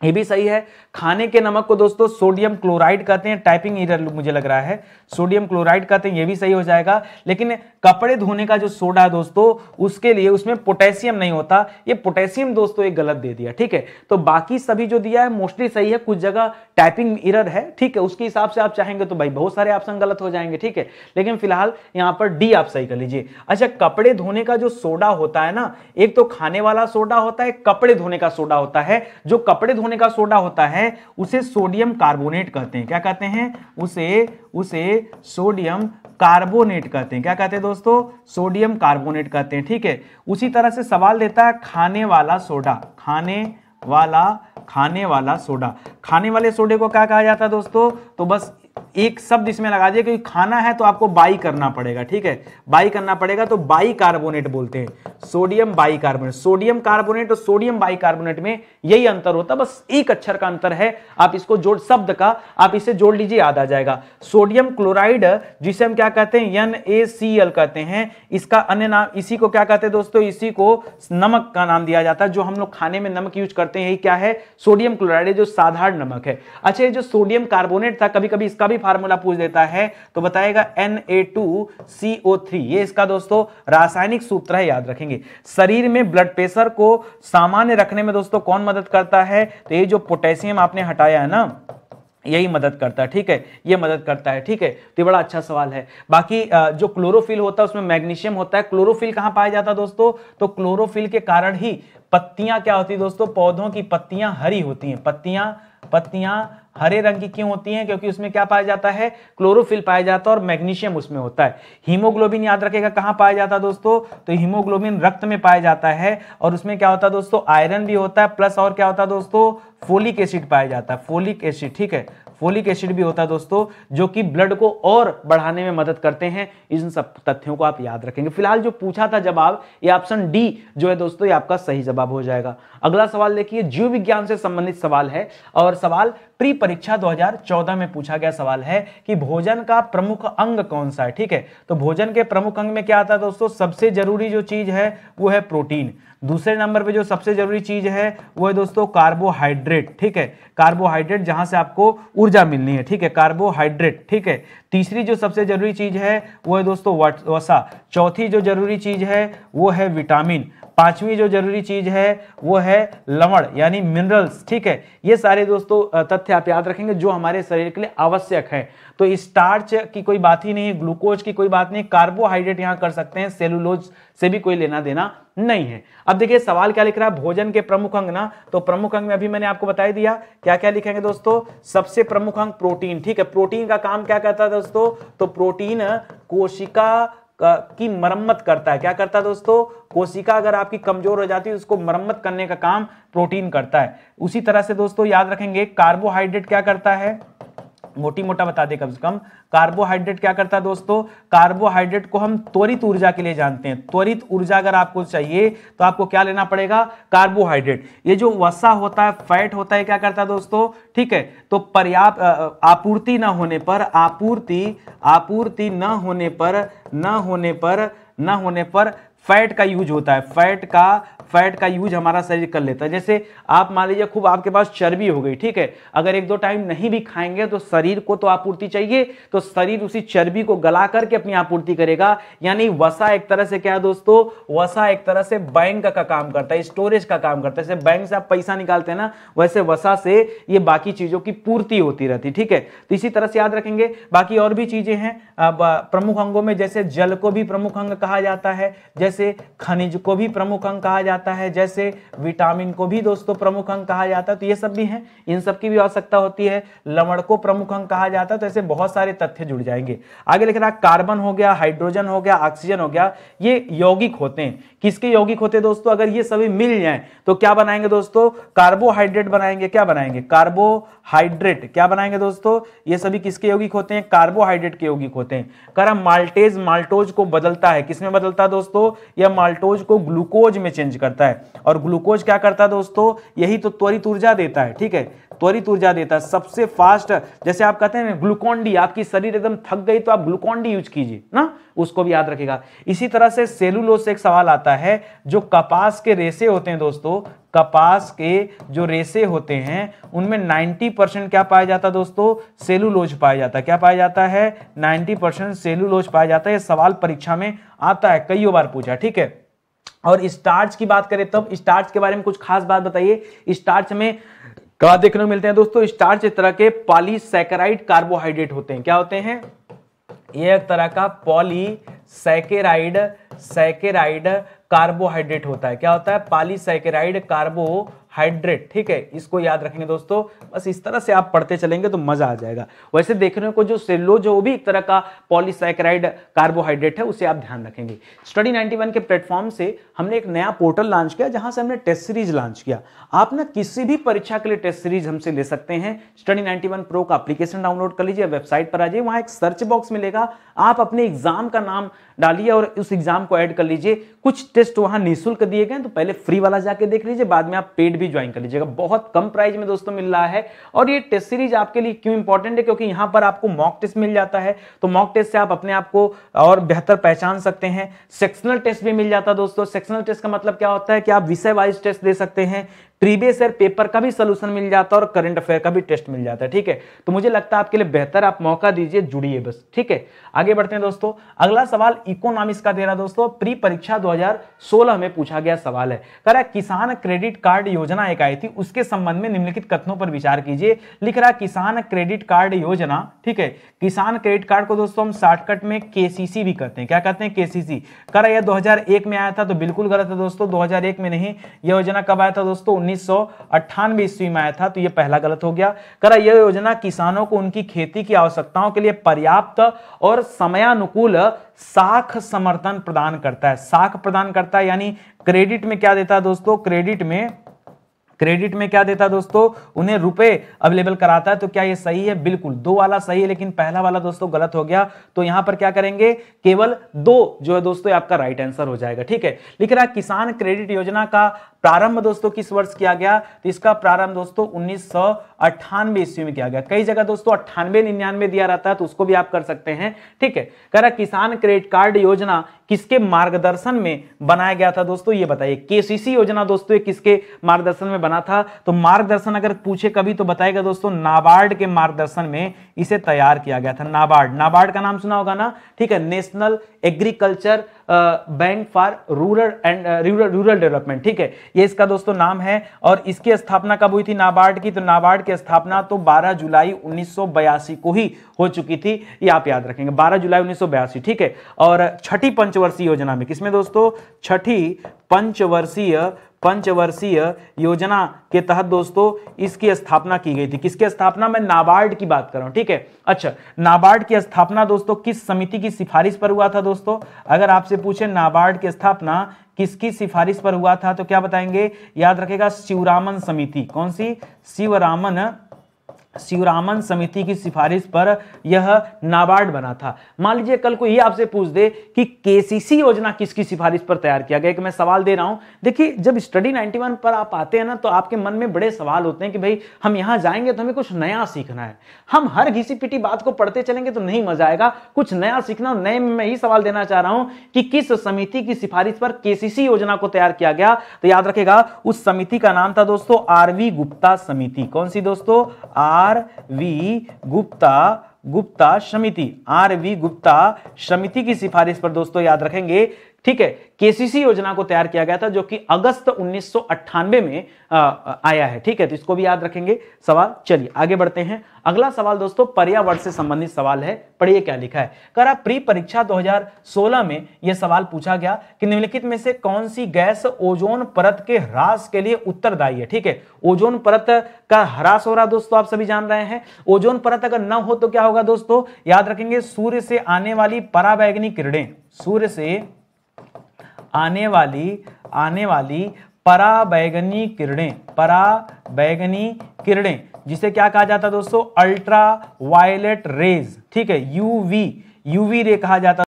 ये भी सही है खाने के नमक को दोस्तों सोडियम क्लोराइड कहते हैं टाइपिंग एरर मुझे लग रहा है सोडियम क्लोराइड कहते हैं ये भी सही हो जाएगा लेकिन कपड़े धोने का जो सोडा है दोस्तों उसके लिए उसमें पोटेशियम नहीं होता ये पोटेशियम दोस्तों एक गलत दे दिया ठीक है तो बाकी सभी जो दिया है मोस्टली सही है कुछ जगह टाइपिंग एरर है ठीक है उसके हिसाब से आप चाहेंगे तो भाई बहुत सारे ऑप्शन गलत हो जाएंगे ठीक है लेकिन फिलहाल यहाँ पर डी आप सही कर लीजिए अच्छा कपड़े धोने का जो सोडा होता है ना एक तो खाने वाला सोडा होता है कपड़े धोने का सोडा होता है जो कपड़े धोने सोने का सोडा होता है उसे सोडियम कार्बोनेट कहते हैं क्या कहते हैं उसे उसे सोडियम कार्बोनेट कहते हैं क्या कहते हैं दोस्तों सोडियम कार्बोनेट कहते हैं ठीक है उसी तरह से सवाल देता है खाने वाला सोडा खाने वाला खाने वाला सोडा खाने वाले सोडे को क्या कहा जाता है दोस्तों तो बस एक शब्द इसमें लगा दिया क्योंकि खाना है तो आपको बाई करना पड़ेगा ठीक है बाई करना पड़ेगा तो बाई कार्बोनेट बोलते हैं sodium bicarbonate sodium carbonate और सोडियम बाई कार्बोनेट में यही अंतर होता बस एक अक्षर का अंतर है आप इसको जोड़ शब्द का आप इसे जोड़ लीजिए याद आ जाएगा सोडियम क्लोराइड जिसे हम क्या कहते हैं एन ए सी एल कहते हैं इसका अन्य नाम इसी को क्या कहते हैं दोस्तों इसी को नमक का नाम दिया जाता है जो हम लोग खाने में नमक यूज करते हैं यही क्या है सोडियम क्लोराइड जो साधारण नमक है अच्छा ये जो सोडियम कार्बोनेट था कभी कभी इसका इसका भी फार्मूला पूछ देता है तो बताएगा N A two C O three ये इसका दोस्तों रासायनिक सूत्र है याद रखेंगे शरीर में ब्लड प्रेशर को सामान्य रखने में दोस्तों कौन मदद करता है तो ये जो पोटेशियम आपने हटाया है ना यही मदद करता है ठीक है ये मदद करता है ठीक है तो बड़ा अच्छा सवाल है बाकी जो क्लोरोफिल होता है उसमें मैग्नीशियम होता है क्लोरोफिल कहाँ पाया जाता है दोस्तों तो क्लोरोफिल के कारण ही पत्तियां क्या होती है दोस्तों पौधों की पत्तियां हरी होती हैं पत्तियां पत्तियां हरे रंग की क्यों होती हैं क्योंकि उसमें क्या पाया जाता है क्लोरोफिल पाया जाता है और मैग्नीशियम उसमें होता है हीमोग्लोबिन याद रखेगा कहाँ पाया जाता है दोस्तों तो हीमोग्लोबिन रक्त में पाया जाता है और उसमें क्या होता है दोस्तों आयरन भी होता है प्लस और क्या होता है दोस्तों फोलिक एसिड पाया जाता है फोलिक एसिड ठीक है फोलिक एसिड भी होता है दोस्तों जो कि ब्लड को और बढ़ाने में मदद करते हैं इन सब तथ्यों को आप याद रखेंगे फिलहाल जो पूछा था जवाब ये ऑप्शन डी जो है दोस्तों ये आपका सही जवाब हो जाएगा अगला सवाल देखिए जीव विज्ञान से संबंधित सवाल है और सवाल प्री परीक्षा 2014 में पूछा गया सवाल है कि भोजन का प्रमुख अंग कौन सा है ठीक है तो भोजन के प्रमुख अंग में क्या आता है दोस्तों सबसे जरूरी जो चीज है वो है प्रोटीन दूसरे नंबर पे जो सबसे जरूरी चीज है वो है दोस्तों कार्बोहाइड्रेट ठीक है कार्बोहाइड्रेट जहां से आपको ऊर्जा मिलनी है ठीक है कार्बोहाइड्रेट ठीक है तीसरी जो सबसे जरूरी चीज है वो है दोस्तों वसा चौथी जो जरूरी चीज है वो है विटामिन पांचवी जो जरूरी चीज है वो है लवण यानी मिनरल्स ठीक है ये सारे दोस्तों तथ्य आप याद रखेंगे जो हमारे शरीर के लिए आवश्यक है तो स्टार्च की कोई बात ही नहीं ग्लूकोज की कोई बात नहीं कार्बोहाइड्रेट यहाँ कर सकते हैं सेलुलोज से भी कोई लेना देना नहीं है अब देखिए सवाल क्या लिख रहा है भोजन के प्रमुख अंग ना तो प्रमुख अंग में अभी मैंने आपको बताई दिया क्या क्या लिखेंगे दोस्तों सबसे प्रमुख अंग प्रोटीन ठीक है प्रोटीन का काम क्या करता है दोस्तों तो प्रोटीन कोशिका की मरम्मत करता है क्या करता है दोस्तों कोशिका अगर आपकी कमजोर हो जाती है उसको मरम्मत करने का काम प्रोटीन करता है उसी तरह से दोस्तों याद रखेंगे कार्बोहाइड्रेट क्या करता है मोटी मोटा बता दे कम से कम कार्बोहाइड्रेट क्या करता है दोस्तों कार्बोहाइड्रेट को हम त्वरित ऊर्जा के लिए जानते हैं त्वरित ऊर्जा अगर आपको चाहिए तो आपको क्या लेना पड़ेगा कार्बोहाइड्रेट ये जो वसा होता है फैट होता है क्या करता है दोस्तों ठीक है तो पर्याप्त आपूर्ति न होने पर आपूर्ति आपूर्ति न होने पर न होने पर न होने पर फैट का यूज होता है फैट का फैट का यूज हमारा शरीर कर लेता है जैसे आप मान लीजिए खूब आपके पास चर्बी हो गई ठीक है अगर एक दो टाइम नहीं भी खाएंगे तो शरीर को तो आपूर्ति चाहिए तो शरीर उसी चर्बी को गला करके अपनी आपूर्ति करेगा यानी वसा एक तरह से क्या है दोस्तों वसा एक तरह से बैंक का, का काम करता है स्टोरेज का काम करता है जैसे बैंक से आप पैसा निकालते हैं ना वैसे वसा से ये बाकी चीज़ों की पूर्ति होती रहती ठीक है तो इसी तरह से याद रखेंगे बाकी और भी चीज़ें हैं प्रमुख अंगों में जैसे जल को भी प्रमुख अंग कहा जाता है जैसे जैसे खनिज को भी प्रमुख अंग कहा जाता है जैसे विटामिन को भी दोस्तों प्रमुख अंग कहा जाता है तो ये सब भी हैं इन सब की भी आवश्यकता होती है लवण को प्रमुख अंग कहा जाता है तो ऐसे बहुत सारे तथ्य जुड़ जाएंगे आगे लिख रहा कार्बन हो गया हाइड्रोजन हो गया ऑक्सीजन हो गया ये यौगिक होते हैं किसके यौगिक होते हैं दोस्तों अगर ये सभी मिल जाए तो क्या बनाएंगे दोस्तों कार्बोहाइड्रेट बनाएंगे क्या बनाएंगे कार्बोहाइड्रेट क्या बनाएंगे दोस्तों ये सभी किसके यौगिक होते हैं कार्बोहाइड्रेट के यौगिक होते हैं कह रहा माल्टेज माल्टोज को बदलता है किसमें बदलता है दोस्तों या माल्टोज को ग्लूकोज में चेंज करता है और ग्लूकोज क्या करता है दोस्तों यही तो त्वरित ऊर्जा देता है ठीक है त्वरित ऊर्जा देता है सबसे फास्ट जैसे आप कहते हैं ग्लूकोन डी आपकी शरीर एकदम थक गई तो आप ग्लूकोन डी यूज कीजिए ना उसको भी याद रखेगा इसी तरह से सेलुलोज से एक सवाल आता है जो कपास के रेसे होते हैं दोस्तों कपास के जो रेसे होते हैं उनमें 90 परसेंट क्या पाया जाता है दोस्तों सेलुलोज पाया जाता है क्या पाया जाता है 90 परसेंट सेलुलोज पाया जाता है ये सवाल परीक्षा में आता है कई बार पूछा ठीक है और स्टार्च की बात करें तब स्टार्च के बारे में कुछ खास बात बताइए स्टार्च में कहा देखने को मिलते हैं दोस्तों स्टार्च एक तरह के पॉलीसैकेराइड कार्बोहाइड्रेट होते हैं क्या होते हैं ये एक तरह का पॉली सैकेराइड कार्बोहाइड्रेट होता है क्या होता है पॉलीसैकेराइड कार्बो हाइड्रेट ठीक है इसको याद रखेंगे दोस्तों बस इस तरह से आप पढ़ते चलेंगे तो मजा आ जाएगा वैसे देखने को जो सेलो जो भी एक तरह का पॉलीसाइक्राइड कार्बोहाइड्रेट है उसे आप ध्यान रखेंगे स्टडी 91 के प्लेटफॉर्म से हमने एक नया पोर्टल लॉन्च किया जहां से हमने टेस्ट सीरीज लॉन्च किया आप ना किसी भी परीक्षा के लिए टेस्ट सीरीज हमसे ले सकते हैं स्टडी 91 प्रो का एप्लीकेशन डाउनलोड कर लीजिए वेबसाइट पर आ जाइए वहां एक सर्च बॉक्स मिलेगा आप अपने एग्जाम का नाम डालिए और उस एग्जाम को एड कर लीजिए कुछ टेस्ट वहां निःशुल्क दिए गए तो पहले फ्री वाला जाके देख लीजिए बाद में आप पेड भी ज्वाइन कर लीजिएगा बहुत कम प्राइस में दोस्तों मिल रहा है और ये टेस्ट सीरीज आपके लिए क्यों इंपॉर्टेंट है क्योंकि यहां पर आपको मॉक टेस्ट मिल जाता है तो मॉक टेस्ट से आप अपने आप को और बेहतर पहचान सकते हैं सेक्शनल टेस्ट भी मिल जाता है दोस्तों सेक्शनल टेस्ट का मतलब क्या होता है कि आप विषय वाइज टेस्ट दे सकते हैं प्रीवियस ईयर पेपर का भी सोल्यूशन मिल जाता है और करंट अफेयर का भी टेस्ट मिल जाता है ठीक है तो मुझे लगता है आपके लिए बेहतर आप मौका दीजिए जुड़िए बस ठीक है आगे बढ़ते हैं दोस्तों अगला सवाल इकोनॉमिक्स का दे रहा दोस्तों प्री परीक्षा 2016 में पूछा गया सवाल है कह किसान क्रेडिट कार्ड योजना एक आई थी उसके संबंध में निम्नलिखित कथनों पर विचार कीजिए लिख रहा किसान क्रेडिट कार्ड योजना ठीक है किसान क्रेडिट कार्ड को दोस्तों हम शॉर्टकट में के भी कहते हैं क्या कहते हैं के सी करा यह एक में आया था तो बिल्कुल गलत है दोस्तों दो में नहीं यह योजना कब आया था दोस्तों उन्नीस ईस्वी में आया था तो यह पहला गलत हो गया करा यह योजना किसानों को उनकी खेती की आवश्यकताओं के लिए पर्याप्त और समयानुकूल साख समर्थन प्रदान करता है साख प्रदान करता है यानी क्रेडिट में क्या देता है दोस्तों क्रेडिट में क्रेडिट में क्या देता है दोस्तों उन्हें रुपए अवेलेबल कराता है तो क्या ये सही है बिल्कुल दो वाला सही है लेकिन पहला वाला दोस्तों गलत हो गया तो यहां पर क्या करेंगे केवल दो जो है दोस्तों आपका राइट आंसर हो जाएगा ठीक है लिख रहा है किसान क्रेडिट योजना का प्रारंभ दोस्तों किस वर्ष किया गया तो इसका प्रारंभ दोस्तों उन्नीस सौ अट्ठानवे ईस्वी में किया गया कई जगह दोस्तों अट्ठानवे निन्यानवे दिया रहता है तो उसको भी आप कर सकते हैं ठीक है कह रहा किसान क्रेडिट कार्ड योजना किसके मार्गदर्शन में बनाया गया था दोस्तों ये बताइए केसीसी योजना दोस्तों किसके मार्गदर्शन में बना था तो मार्गदर्शन अगर पूछे कभी तो बताएगा दोस्तों नाबार्ड के मार्गदर्शन में इसे तैयार किया गया था नाबार्ड नाबार्ड का नाम सुना होगा ना ठीक है national agriculture bank for rural and rural rural development ठीक है ये इसका दोस्तों नाम है और इसकी स्थापना कब हुई थी नाबार्ड की तो नाबार्ड की स्थापना तो 12 जुलाई 1982 को ही हो चुकी थी ये आप याद रखेंगे 12 जुलाई 1982 ठीक है और छठी पंचवर्षीय योजना में किसमें दोस्तों छठी पंचवर्षीय पंचवर्षीय योजना के तहत दोस्तों इसकी स्थापना की गई थी किसकी स्थापना मैं नाबार्ड की बात कर रहा हूं ठीक है अच्छा नाबार्ड की स्थापना दोस्तों किस समिति की सिफारिश पर हुआ था दोस्तों अगर आपसे पूछे नाबार्ड की स्थापना किसकी सिफारिश पर हुआ था तो क्या बताएंगे याद रखेगा शिवरामन समिति कौन सी शिवरामन शिवरामन समिति की सिफारिश पर यह नाबार्ड बना था मान लीजिए कल को ये आपसे पूछ दे कि केसीसी योजना किसकी सिफारिश पर तैयार किया गया कि मैं सवाल दे रहा हूं देखिए जब स्टडी 91 पर आप आते हैं ना तो आपके मन में बड़े सवाल होते हैं कि भाई हम यहां जाएंगे तो हमें कुछ नया सीखना है हम हर घिसी पिटी बात को पढ़ते चलेंगे तो नहीं मजा आएगा कुछ नया सीखना नए में ही सवाल देना चाह रहा हूं कि किस समिति की सिफारिश पर केसीसी योजना को तैयार किया गया तो याद रखेगा उस समिति का नाम था दोस्तों आरवी गुप्ता समिति कौन सी दोस्तों R R V Gupta Gupta समिति आर वी गुप्ता समिति की सिफारिश पर दोस्तों याद रखेंगे ठीक है केसीसी योजना को तैयार किया गया था जो कि अगस्त उन्नीस में आ, आया है ठीक है तो इसको भी याद रखेंगे सवाल चलिए आगे बढ़ते हैं अगला सवाल दोस्तों पर्यावरण से संबंधित सवाल है पढ़िए क्या लिखा है करा प्री परीक्षा 2016 में यह सवाल पूछा गया कि निम्नलिखित में से कौन सी गैस ओजोन परत के ह्रास के लिए उत्तरदायी है ठीक है ओजोन परत का ह्रास हो रहा दोस्तों आप सभी जान रहे हैं ओजोन परत अगर न हो तो क्या होगा दोस्तों याद रखेंगे सूर्य से आने वाली पराबैग्निक किरणें सूर्य से आने वाली आने वाली पराबैगनी किरणें पराबैगनी किरणें जिसे क्या कहा जाता है दोस्तों अल्ट्रा वायलेट रेज ठीक है यूवी यूवी रे कहा जाता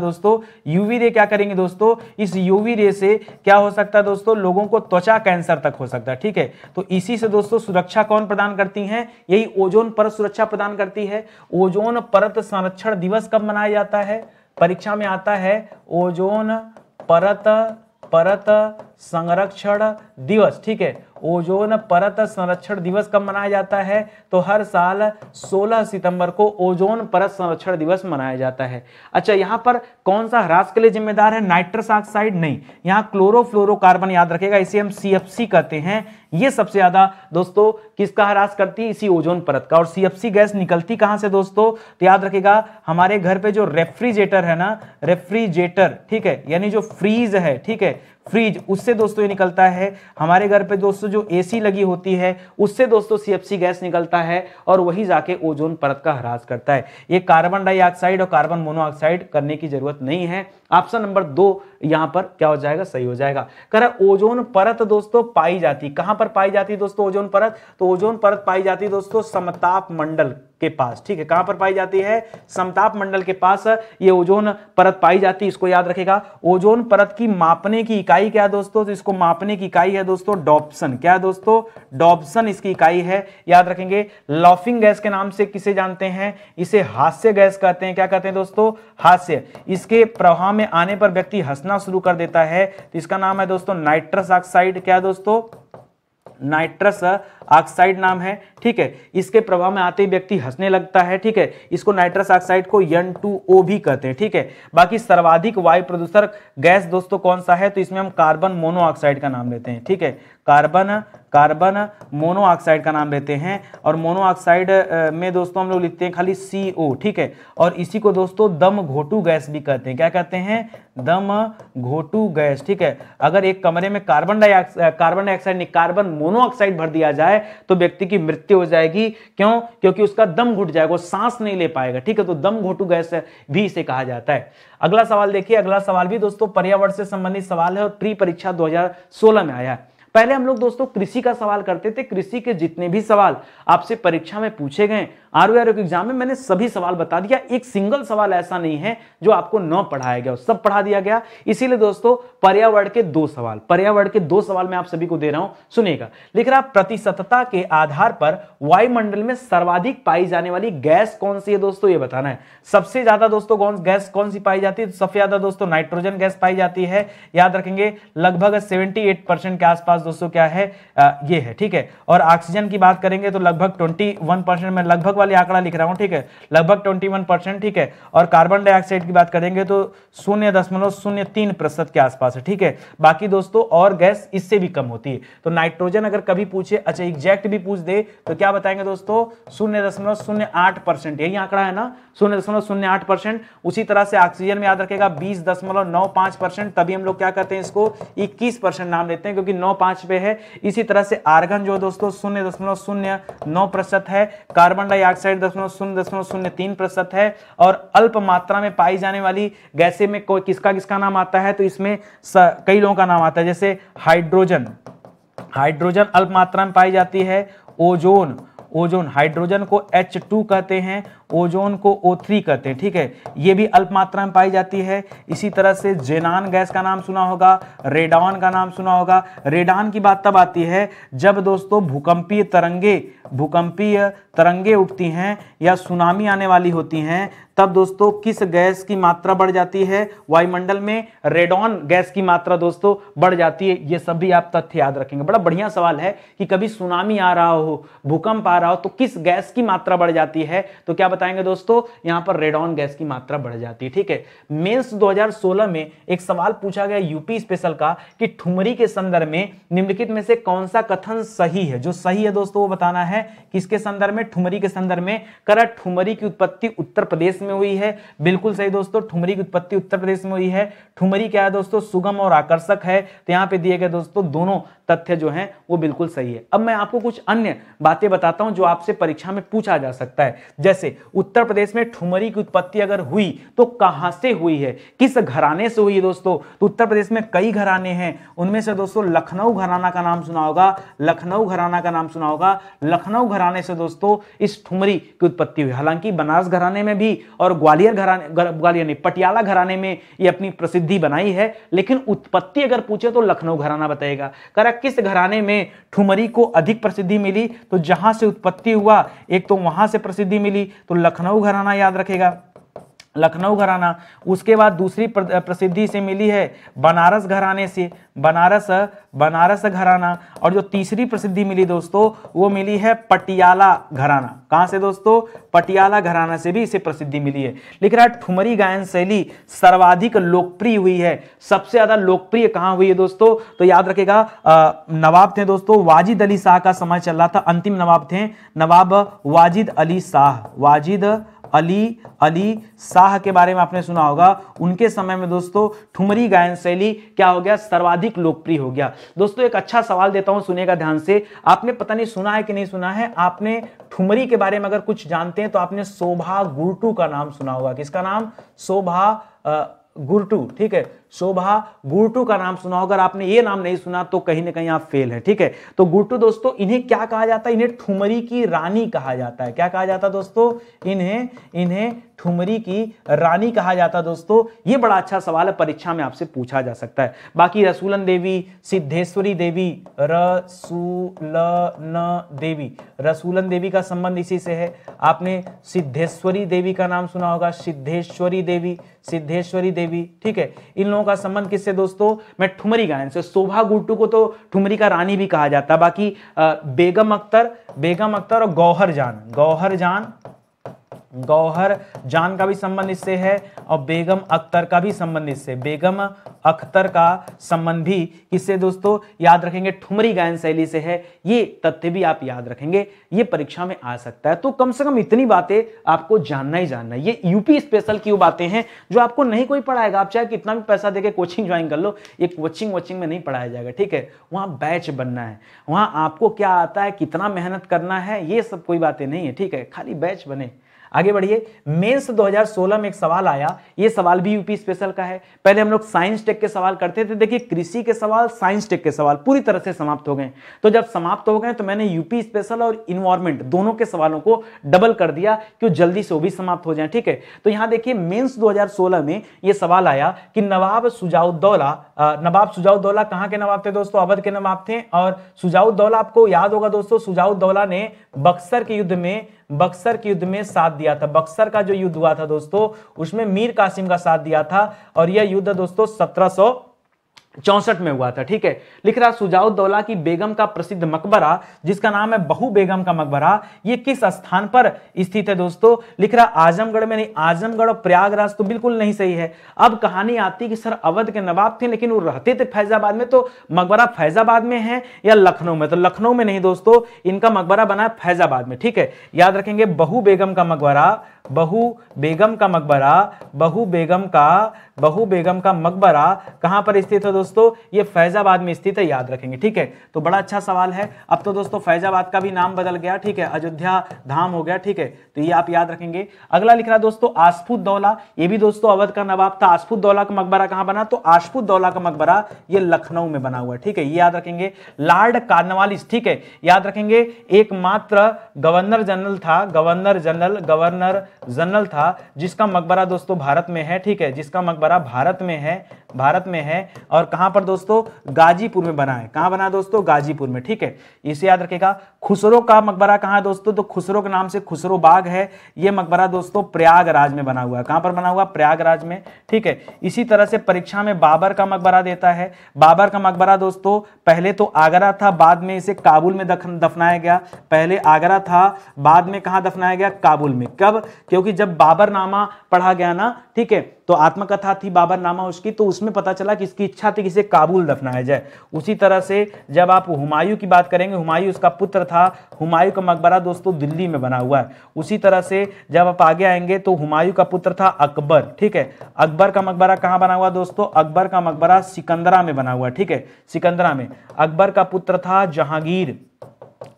दोस्तों यूवी रे क्या करेंगे दोस्तों इस यूवी रे से क्या हो सकता है दोस्तों लोगों को त्वचा कैंसर तक हो सकता है ठीक है तो इसी से दोस्तों सुरक्षा कौन प्रदान करती है यही ओजोन परत सुरक्षा प्रदान करती है ओजोन परत संरक्षण दिवस कब मनाया जाता है परीक्षा में आता है ओजोन परत परत संरक्षण दिवस ठीक है ओजोन परत संरक्षण दिवस कब मनाया जाता है तो हर साल 16 सितंबर को ओजोन परत संरक्षण दिवस मनाया जाता है अच्छा यहाँ पर कौन सा ह्रास के लिए जिम्मेदार है नाइट्रस ऑक्साइड नहीं यहाँ क्लोरोफ्लोरोकार्बन याद रखेगा इसे हम सी कहते हैं ये सबसे ज्यादा दोस्तों किसका ह्रास करती है इसी ओजोन परत का और सी गैस निकलती कहाँ से दोस्तों तो याद रखेगा हमारे घर पे जो रेफ्रिजरेटर है ना रेफ्रिजरेटर ठीक है यानी जो फ्रीज है ठीक है फ्रीज उससे दोस्तों ये निकलता है हमारे घर पे दोस्तों जो एसी लगी होती है उससे दोस्तों सीएफसी गैस निकलता है और वही जाके ओजोन परत का ह्रास करता है ये कार्बन डाइऑक्साइड और कार्बन मोनोऑक्साइड करने की जरूरत नहीं है ऑप्शन नंबर दो यहां पर क्या हो जाएगा सही हो जाएगा कह रहा ओजोन परत दोस्तों पाई जाती कहां पर पाई जाती दोस्तों ओजोन परत तो ओजोन परत पाई जाती दोस्तों समताप मंडल के पास ठीक है कहां पर पाई जाती है समताप मंडल के पास ये ओजोन परत पाई जाती है इसको याद रखेगा ओजोन परत की मापने की इकाई क्या दोस्तों तो इसको मापने की इकाई है दोस्तों डॉप्सन क्या दोस्तों डॉप्सन इसकी इकाई है याद रखेंगे लॉफिंग गैस के नाम से किसे जानते हैं इसे हास्य गैस कहते हैं क्या कहते हैं दोस्तों हास्य इसके प्रवाह में आने पर व्यक्ति हंसना बनना शुरू कर देता है तो इसका नाम है दोस्तों नाइट्रस ऑक्साइड क्या दोस्तों नाइट्रस ऑक्साइड नाम है ठीक है इसके प्रभाव में आते ही व्यक्ति हंसने लगता है ठीक है इसको नाइट्रस ऑक्साइड को यन टू ओ भी कहते हैं ठीक है बाकी सर्वाधिक वायु प्रदूषक गैस दोस्तों कौन सा है तो इसमें हम कार्बन मोनोऑक्साइड का नाम लेते हैं ठीक है कार्बन कार्बन मोनोऑक्साइड का नाम लेते हैं और मोनोऑक्साइड में दोस्तों हम लोग लिखते हैं खाली सी ओ ठीक है और इसी को दोस्तों दम घोटू गैस भी कहते हैं क्या कहते हैं दम घोटू गैस ठीक है अगर एक कमरे में कार्बन डाइऑक्साइड कार्बन डाइऑक्साइड नहीं कार्बन मोनोऑक्साइड भर दिया जाए तो व्यक्ति की मृत्यु हो जाएगी क्यों क्योंकि उसका दम घुट जाएगा वो सांस नहीं ले पाएगा ठीक है तो दम घोटू गैस भी इसे कहा जाता है अगला सवाल देखिए अगला सवाल भी दोस्तों पर्यावरण से संबंधित सवाल है और प्री परीक्षा दो में आया है पहले हम लोग दोस्तों कृषि का सवाल करते थे कृषि के जितने भी सवाल आपसे परीक्षा में पूछे गए आर के एग्जाम में मैंने सभी सवाल बता दिया एक सिंगल सवाल ऐसा नहीं है जो आपको न पढ़ाया गया सब पढ़ा दिया गया इसीलिए दोस्तों पर्यावरण के दो सवाल पर्यावरण के दो सवाल मैं आप सभी को दे रहा हूं सुनेगा लिख रहा प्रतिशतता के आधार पर वायुमंडल में सर्वाधिक पाई जाने वाली गैस कौन सी है दोस्तों ये बताना है सबसे ज्यादा दोस्तों कौन गैस कौन सी पाई जाती है तो सबसे ज्यादा दोस्तों नाइट्रोजन गैस पाई जाती है याद रखेंगे लगभग सेवेंटी परसेंट के आसपास दोस्तों क्या है आ, ये है ठीक है और ऑक्सीजन की बात करेंगे तो लगभग वन परसेंट में लगभग वाली आंकड़ा लिख रहा हूँ ठीक है लगभग ट्वेंटी वन परसेंट ठीक है और कार्बन डाइऑक्साइड की बात करेंगे तो शून्य दशमलव शून्य तीन प्रतिशत के आसपास है ठीक है बाकी दोस्तों और गैस इससे भी कम होती है तो नाइट्रोजन अगर कभी पूछे अच्छा एग्जैक्ट भी पूछ दे तो क्या बताएंगे दोस्तों शून्य दशमलव शून्य आठ परसेंट यही आंकड़ा है ना शून्य दशमलव शून्य आठ परसेंट उसी तरह से ऑक्सीजन में याद रखेगा बीस दशमलव नौ पांच परसेंट तभी हम लोग क्या करते हैं इसको इक्कीस परसेंट नाम लेते हैं क्योंकि नौ पांच पे है इसी तरह से आर्गन जो दोस्तों शून्य दशमलव शून्य नौ प्रतिशत है कार्बन डाइऑक्साइड डाइऑक्साइड दशमलव शून्य दशमलव शून्य तीन प्रतिशत है और अल्प मात्रा में पाई जाने वाली गैसे में कोई किसका किसका नाम आता है तो इसमें कई लोगों का नाम आता है जैसे हाइड्रोजन हाइड्रोजन अल्प मात्रा में पाई जाती है ओजोन ओजोन हाइड्रोजन को H2 कहते हैं ओजोन को ओ थ्री कहते हैं ठीक है ये भी अल्प मात्रा में पाई जाती है इसी तरह से जेनान गैस का नाम सुना होगा रेडान का नाम सुना होगा रेडान की बात तब आती है जब दोस्तों भूकंपीय तरंगे भूकंपीय तरंगे उठती हैं या सुनामी आने वाली होती हैं तब दोस्तों किस गैस की मात्रा बढ़ जाती है वायुमंडल में रेडॉन गैस की मात्रा दोस्तों बढ़ जाती है ये भी आप तथ्य याद रखेंगे बड़ा बढ़िया सवाल है कि कभी सुनामी आ रहा हो भूकंप आ रहा हो तो किस गैस की मात्रा बढ़ जाती है तो क्या बताएंगे दोस्तों यहां पर रेडॉन गैस की मात्रा बढ़ जाती है ठीक है मेंस 2016 में एक सवाल पूछा गया यूपी स्पेशल का कि ठुमरी के संदर्भ में निम्नलिखित में से कौन सा कथन सही है जो सही है दोस्तों वो बताना है किसके संदर्भ में ठुमरी के संदर्भ में करा ठुमरी की उत्पत्ति उत्तर प्रदेश में हुई है बिल्कुल सही दोस्तों ठुमरी की उत्पत्ति उत्तर प्रदेश में हुई है ठुमरी क्या है दोस्तों सुगम और आकर्षक है तो यहाँ पे दिए गए दोस्तों दोनों तथ्य जो है वो बिल्कुल सही है अब मैं आपको कुछ अन्य बातें बताता हूं जो आपसे परीक्षा में पूछा जा सकता है जैसे उत्तर प्रदेश में ठुमरी की उत्पत्ति अगर हुई तो कहां से हुई है किस घराने से हुई है दोस्तों तो उत्तर प्रदेश में कई घराने हैं उनमें से दोस्तों लखनऊ घराना का नाम सुना होगा लखनऊ घराना का नाम सुना होगा लखनऊ घराने से दोस्तों इस ठुमरी की उत्पत्ति हुई हालांकि बनारस घराने में भी और ग्वालियर घराने ग्वालियर नहीं पटियाला घराने में ये अपनी प्रसिद्धि बनाई है लेकिन उत्पत्ति अगर पूछे तो लखनऊ घराना बताएगा करा किस घराने में ठुमरी को अधिक प्रसिद्धि मिली तो जहां से उत्पत्ति हुआ एक तो वहां से प्रसिद्धि मिली तो लखनऊ घराना याद रखेगा लखनऊ घराना उसके बाद दूसरी प्रसिद्धि से मिली है बनारस घराने से बनारस बनारस घराना और जो तीसरी प्रसिद्धि मिली दोस्तों वो मिली है पटियाला घराना कहाँ से दोस्तों पटियाला घराना से भी इसे प्रसिद्धि मिली है लिख रहा है ठुमरी गायन शैली सर्वाधिक लोकप्रिय हुई है सबसे ज्यादा लोकप्रिय कहाँ हुई है दोस्तों तो याद रखेगा नवाब थे दोस्तों वाजिद अली शाह का समय चल रहा था अंतिम नवाब थे नवाब वाजिद अली शाह वाजिद अली अली शाह के बारे में आपने सुना होगा उनके समय में दोस्तों ठुमरी गायन शैली क्या हो गया सर्वाधिक लोकप्रिय हो गया दोस्तों एक अच्छा सवाल देता हूं सुनेगा ध्यान से आपने पता नहीं सुना है कि नहीं सुना है आपने ठुमरी के बारे में अगर कुछ जानते हैं तो आपने शोभा गुरटू का नाम सुना होगा किसका नाम शोभा गुरटू ठीक है शोभा गुरटू का नाम सुना अगर आपने ये नाम नहीं सुना तो कहीं ना कहीं आप फेल है ठीक है तो गुरटू दोस्तों इन्हें क्या कहा जाता है इन्हें ठुमरी की रानी कहा जाता है क्या कहा जाता है दोस्तों इन्हें इन्हें ठुमरी की रानी कहा जाता है दोस्तों ये बड़ा अच्छा सवाल है परीक्षा में आपसे पूछा जा सकता है बाकी रसूलन देवी सिद्धेश्वरी देवी रसूल देवी रसूलन देवी का संबंध इसी से है आपने सिद्धेश्वरी देवी का नाम सुना होगा सिद्धेश्वरी देवी सिद्धेश्वरी देवी ठीक है इन लोगों का संबंध किससे दोस्तों मैं ठुमरी गायन से शोभा गुट्टू को तो ठुमरी का रानी भी कहा जाता है बाकी बेगम अख्तर बेगम अख्तर और गौहर जान गौहर जान गौहर जान का भी संबंध इससे है और बेगम अख्तर का भी संबंध इससे बेगम अख्तर का संबंध भी किससे दोस्तों याद रखेंगे ठुमरी गायन शैली से है ये तथ्य भी आप याद रखेंगे ये परीक्षा में आ सकता है तो कम से कम इतनी बातें आपको जानना ही जानना ये यूपी स्पेशल की बातें हैं जो आपको नहीं कोई पढ़ाएगा आप चाहे कितना भी पैसा देकर कोचिंग ज्वाइन कर लो ये कोचिंग वोचिंग में नहीं पढ़ाया जाएगा ठीक है वहाँ बैच बनना है वहाँ आपको क्या आता है कितना मेहनत करना है ये सब कोई बातें नहीं है ठीक है खाली बैच बने आगे बढ़िए मेंस 2016 में एक सवाल आया ये सवाल भी यूपी स्पेशल का है पहले हम लोग साइंस टेक के सवाल करते थे देखिए कृषि के सवाल साइंस टेक के सवाल पूरी तरह से समाप्त हो गए तो जब समाप्त हो गए तो मैंने यूपी स्पेशल और इन्वायरमेंट दोनों के सवालों को डबल कर दिया कि जल्दी से वो भी समाप्त हो जाए ठीक है तो यहां देखिए मेन्स दो में ये सवाल आया कि नवाब सुजाउदौला नवाब सुजाउदौला कहां के नवाब थे दोस्तों अवध के नवाब थे और सुजाउदौला आपको याद होगा दोस्तों सुजाउदौला ने बक्सर के युद्ध में बक्सर के युद्ध में साथ दिया था बक्सर का जो युद्ध हुआ था दोस्तों उसमें मीर कासिम का साथ दिया था और यह युद्ध दोस्तों सत्रह चौसठ में हुआ था ठीक है लिख रहा सुजाउद्दौला की बेगम का प्रसिद्ध मकबरा जिसका नाम है बहु बेगम का मकबरा ये किस स्थान पर स्थित है दोस्तों लिख रहा आजमगढ़ में नहीं आजमगढ़ और प्रयागराज तो बिल्कुल नहीं सही है अब कहानी आती कि सर अवध के नवाब थे लेकिन वो रहते थे फैजाबाद में तो मकबरा फैजाबाद में है या लखनऊ में तो लखनऊ में नहीं दोस्तों इनका मकबरा बना है फैजाबाद में ठीक है याद रखेंगे बहु बेगम का मकबरा बहू बेगम का मकबरा बहू बेगम का बहू बेगम का मकबरा कहाँ पर स्थित है दोस्तों ये फैज़ाबाद में स्थित है याद रखेंगे ठीक है तो बड़ा अच्छा सवाल है अब तो दोस्तों फैज़ाबाद का भी नाम बदल गया ठीक है अयोध्या धाम हो गया ठीक है तो ये आप याद रखेंगे अगला लिख रहा दोस्तों दौला ये भी दोस्तों अवध का नवाब था दौला का मकबरा कहाँ बना तो दौला का मकबरा ये लखनऊ में बना हुआ है ठीक है ये याद रखेंगे लार्ड कार्नवालिस ठीक है याद रखेंगे एकमात्र गवर्नर जनरल था गवर्नर जनरल गवर्नर जनरल था जिसका मकबरा दोस्तों भारत में है ठीक है जिसका मकबरा भारत में है भारत में है और कहां पर दोस्तों गाजीपुर में बना है कहां बना दोस्तों गाजीपुर में ठीक है इसे याद रखेगा खुसरो का मकबरा कहां है दोस्तों तो खुसरो के नाम से खुसरो बाग है यह मकबरा दोस्तों प्रयागराज में बना हुआ है कहां पर बना हुआ प्रयागराज में ठीक है इसी तरह से परीक्षा में बाबर का मकबरा देता है बाबर का मकबरा दोस्तों पहले तो आगरा था बाद में इसे काबुल में दफनाया गया पहले आगरा था बाद में कहा दफनाया गया काबुल में कब क्योंकि जब बाबरनामा पढ़ा गया ना ठीक है तो आत्मकथा थी बाबरनामा उसकी तो उसमें पता चला कि इसकी इच्छा थी कि इसे काबुल दफनाया जाए उसी तरह से जब आप हुमायूं की बात करेंगे हुमायूं उसका पुत्र था हुमायूं का मकबरा दोस्तों दिल्ली में बना हुआ है उसी तरह से जब आप आगे आएंगे तो हुमायूं का पुत्र था अकबर ठीक है अकबर का मकबरा कहाँ बना हुआ दोस्तों अकबर का मकबरा सिकंदरा में बना हुआ ठीक है सिकंदरा में अकबर का पुत्र था जहांगीर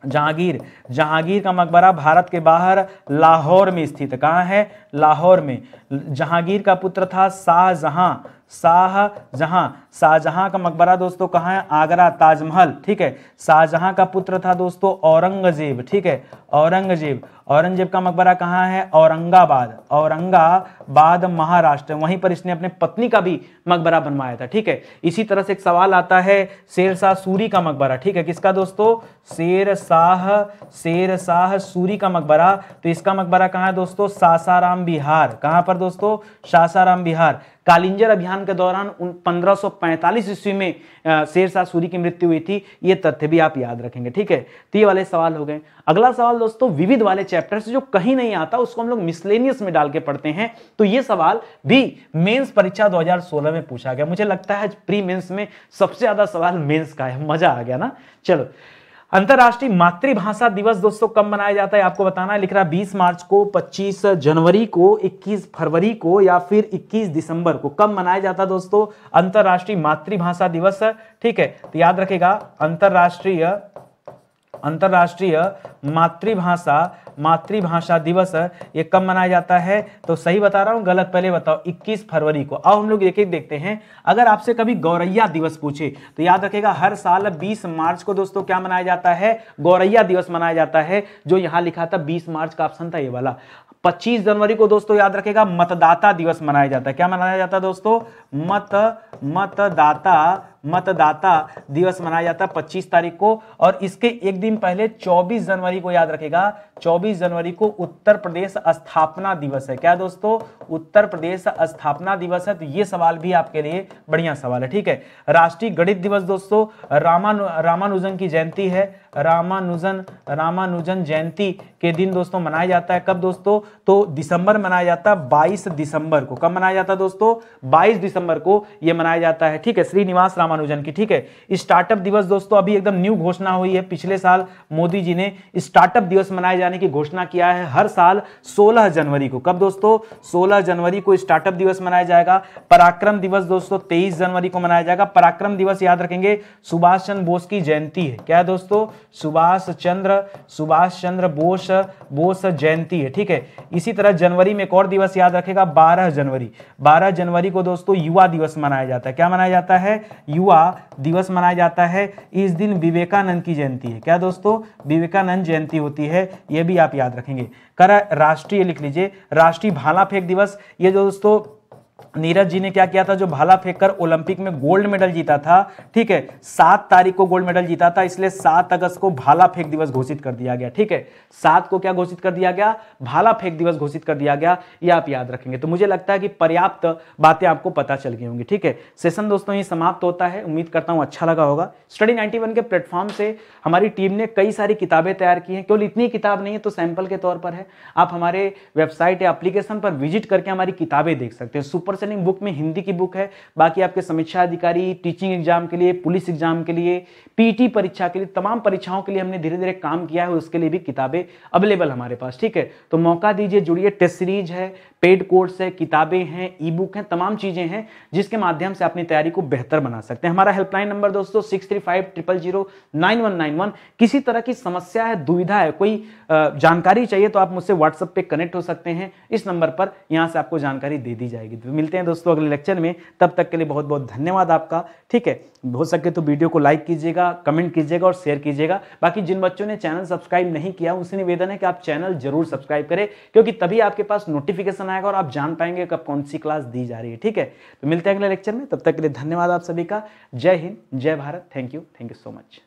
जहांगीर जहांगीर का मकबरा भारत के बाहर लाहौर में स्थित कहाँ है लाहौर में जहांगीर का पुत्र था शाहजहां शाहजहां शाहजहां का मकबरा दोस्तों कहाँ है आगरा ताजमहल ठीक है शाहजहां का पुत्र था दोस्तों औरंगजेब ठीक है औरंगजेब औरंगजेब का मकबरा कहाँ है औरंगाबाद औरंगाबाद महाराष्ट्र वहीं पर इसने अपने पत्नी का भी मकबरा बनवाया था ठीक है इसी तरह से एक सवाल आता है शेर शाह सूरी का मकबरा ठीक है किसका दोस्तों शेर शाह शेर शाह सूरी का मकबरा तो इसका मकबरा कहाँ है दोस्तों सासाराम बिहार कहाँ पर दोस्तों सासाराम बिहार कालिंजर अभियान के दौरान उन 1545 ईस्वी में शेरशाह सूरी की मृत्यु हुई थी ये तथ्य भी आप याद रखेंगे ठीक है तो ये वाले सवाल हो गए अगला सवाल दोस्तों विविध वाले चैप्टर से जो कहीं नहीं आता उसको हम लोग मिसलेनियस में डाल के पढ़ते हैं तो ये सवाल भी मेन्स परीक्षा दो में पूछा गया मुझे लगता है प्री मेन्स में सबसे ज्यादा सवाल मेन्स का है मजा आ गया ना चलो अंतर्राष्ट्रीय मातृभाषा दिवस दोस्तों कब मनाया जाता है आपको बताना है लिख रहा है बीस मार्च को 25 जनवरी को 21 फरवरी को या फिर 21 दिसंबर को कब मनाया जाता है दोस्तों अंतर्राष्ट्रीय मातृभाषा दिवस ठीक है तो याद रखेगा अंतर्राष्ट्रीय अंतर्राष्ट्रीय मातृभाषा मातृभाषा दिवस ये कब मनाया जाता है तो सही बता रहा हूँ गलत पहले बताओ 21 फरवरी को अब हम लोग एक एक देखते हैं अगर आपसे कभी गौरैया दिवस पूछे तो याद रखेगा हर साल 20 मार्च को दोस्तों क्या मनाया जाता है गौरैया दिवस मनाया जाता है जो यहाँ लिखा था बीस मार्च का ऑप्शन था ये वाला 25 जनवरी को दोस्तों याद रखेगा मतदाता दिवस मनाया जाता है क्या मनाया जाता है दोस्तों मत मतदाता मतदाता दिवस मनाया जाता है पच्चीस तारीख को और इसके एक दिन पहले चौबीस जनवरी को याद रखेगा चौबीस जनवरी को उत्तर प्रदेश स्थापना दिवस है क्या दोस्तों उत्तर प्रदेश स्थापना दिवस है तो ये सवाल भी आपके लिए बढ़िया सवाल है ठीक है राष्ट्रीय गणित दिवस दोस्तों रामानु रामानुजन की जयंती है रामानुजन रामानुजन जयंती के दिन दोस्तों मनाया जाता है कब दोस्तों तो दिसंबर मनाया जाता है बाईस दिसंबर को कब मनाया जाता है दोस्तों बाईस दिसंबर को यह मनाया जाता है ठीक है श्रीनिवास रामानुजन की ठीक है स्टार्टअप दिवस दोस्तों अभी एकदम न्यू घोषणा हुई है पिछले साल मोदी जी ने स्टार्टअप दिवस मनाए जाने की घोषणा किया है हर साल सोलह जनवरी को कब दोस्तों सोलह जनवरी को स्टार्टअप दिवस मनाया जाएगा पराक्रम दिवस दोस्तों तेईस जनवरी को मनाया जाएगा पराक्रम दिवस याद रखेंगे सुभाष चंद्र बोस की जयंती है क्या दोस्तों सुभाष चंद्र सुभाष चंद्र बोस बोस जयंती है ठीक है इसी तरह जनवरी में एक और दिवस याद रखेगा 12 जनवरी 12 जनवरी को दोस्तों युवा दिवस मनाया जाता है क्या मनाया जाता है युवा दिवस मनाया जाता है इस दिन विवेकानंद की जयंती है क्या दोस्तों विवेकानंद जयंती होती है यह भी आप याद रखेंगे कर राष्ट्रीय लिख लीजिए राष्ट्रीय भाला फेंक दिवस ये जो दोस्तों नीरज जी ने क्या किया था जो भाला फेंककर ओलंपिक में गोल्ड मेडल जीता था ठीक है सात तारीख को गोल्ड मेडल जीता था इसलिए सात अगस्त को भाला फेंक दिवस घोषित कर दिया गया ठीक है सात को क्या घोषित कर दिया गया भाला फेंक दिवस घोषित कर दिया गया ये आप याद रखेंगे तो मुझे लगता है कि पर्याप्त बातें आपको पता चल गई होंगी ठीक है सेशन दोस्तों ये समाप्त होता है उम्मीद करता हूँ अच्छा लगा होगा स्टडी नाइन्टी के प्लेटफॉर्म से हमारी टीम ने कई सारी किताबें तैयार की हैं केवल इतनी किताब नहीं है तो सैंपल के तौर पर है आप हमारे वेबसाइट या अप्लीकेशन पर विजिट करके हमारी किताबें देख सकते हैं सुपर सेलिंग बुक में हिंदी की बुक है बाकी आपके समीक्षा अधिकारी टीचिंग एग्जाम के लिए पुलिस एग्जाम के लिए पीटी e परीक्षा के लिए तमाम परीक्षाओं के लिए हमने धीरे धीरे काम किया है उसके लिए भी किताबें अवेलेबल हमारे पास ठीक है तो मौका दीजिए जुड़िए टेस्ट सीरीज है पेड कोर्स है किताबें हैं ई बुक हैं तमाम चीज़ें हैं जिसके माध्यम से अपनी तैयारी को बेहतर बना सकते हैं हमारा हेल्पलाइन नंबर दोस्तों six three five triple zero nine one nine one किसी तरह की समस्या है दुविधा है कोई जानकारी चाहिए तो आप मुझसे व्हाट्सएप पे कनेक्ट हो सकते हैं इस नंबर पर यहाँ से आपको जानकारी दे दी जाएगी मिलते हैं दोस्तों अगले लेक्चर में तब तक के लिए बहुत बहुत धन्यवाद आपका ठीक है हो सके तो वीडियो को लाइक कीजिएगा कमेंट कीजिएगा और शेयर कीजिएगा बाकी जिन बच्चों ने चैनल सब्सक्राइब नहीं किया उनसे निवेदन है कि आप चैनल जरूर सब्सक्राइब करें क्योंकि तभी आपके पास नोटिफिकेशन आएगा और आप जान पाएंगे कब कौन सी क्लास दी जा रही है ठीक है तो मिलते हैं अगले लेक्चर में तब तक के लिए धन्यवाद आप सभी का जय हिंद जय Bharat thank you thank you so much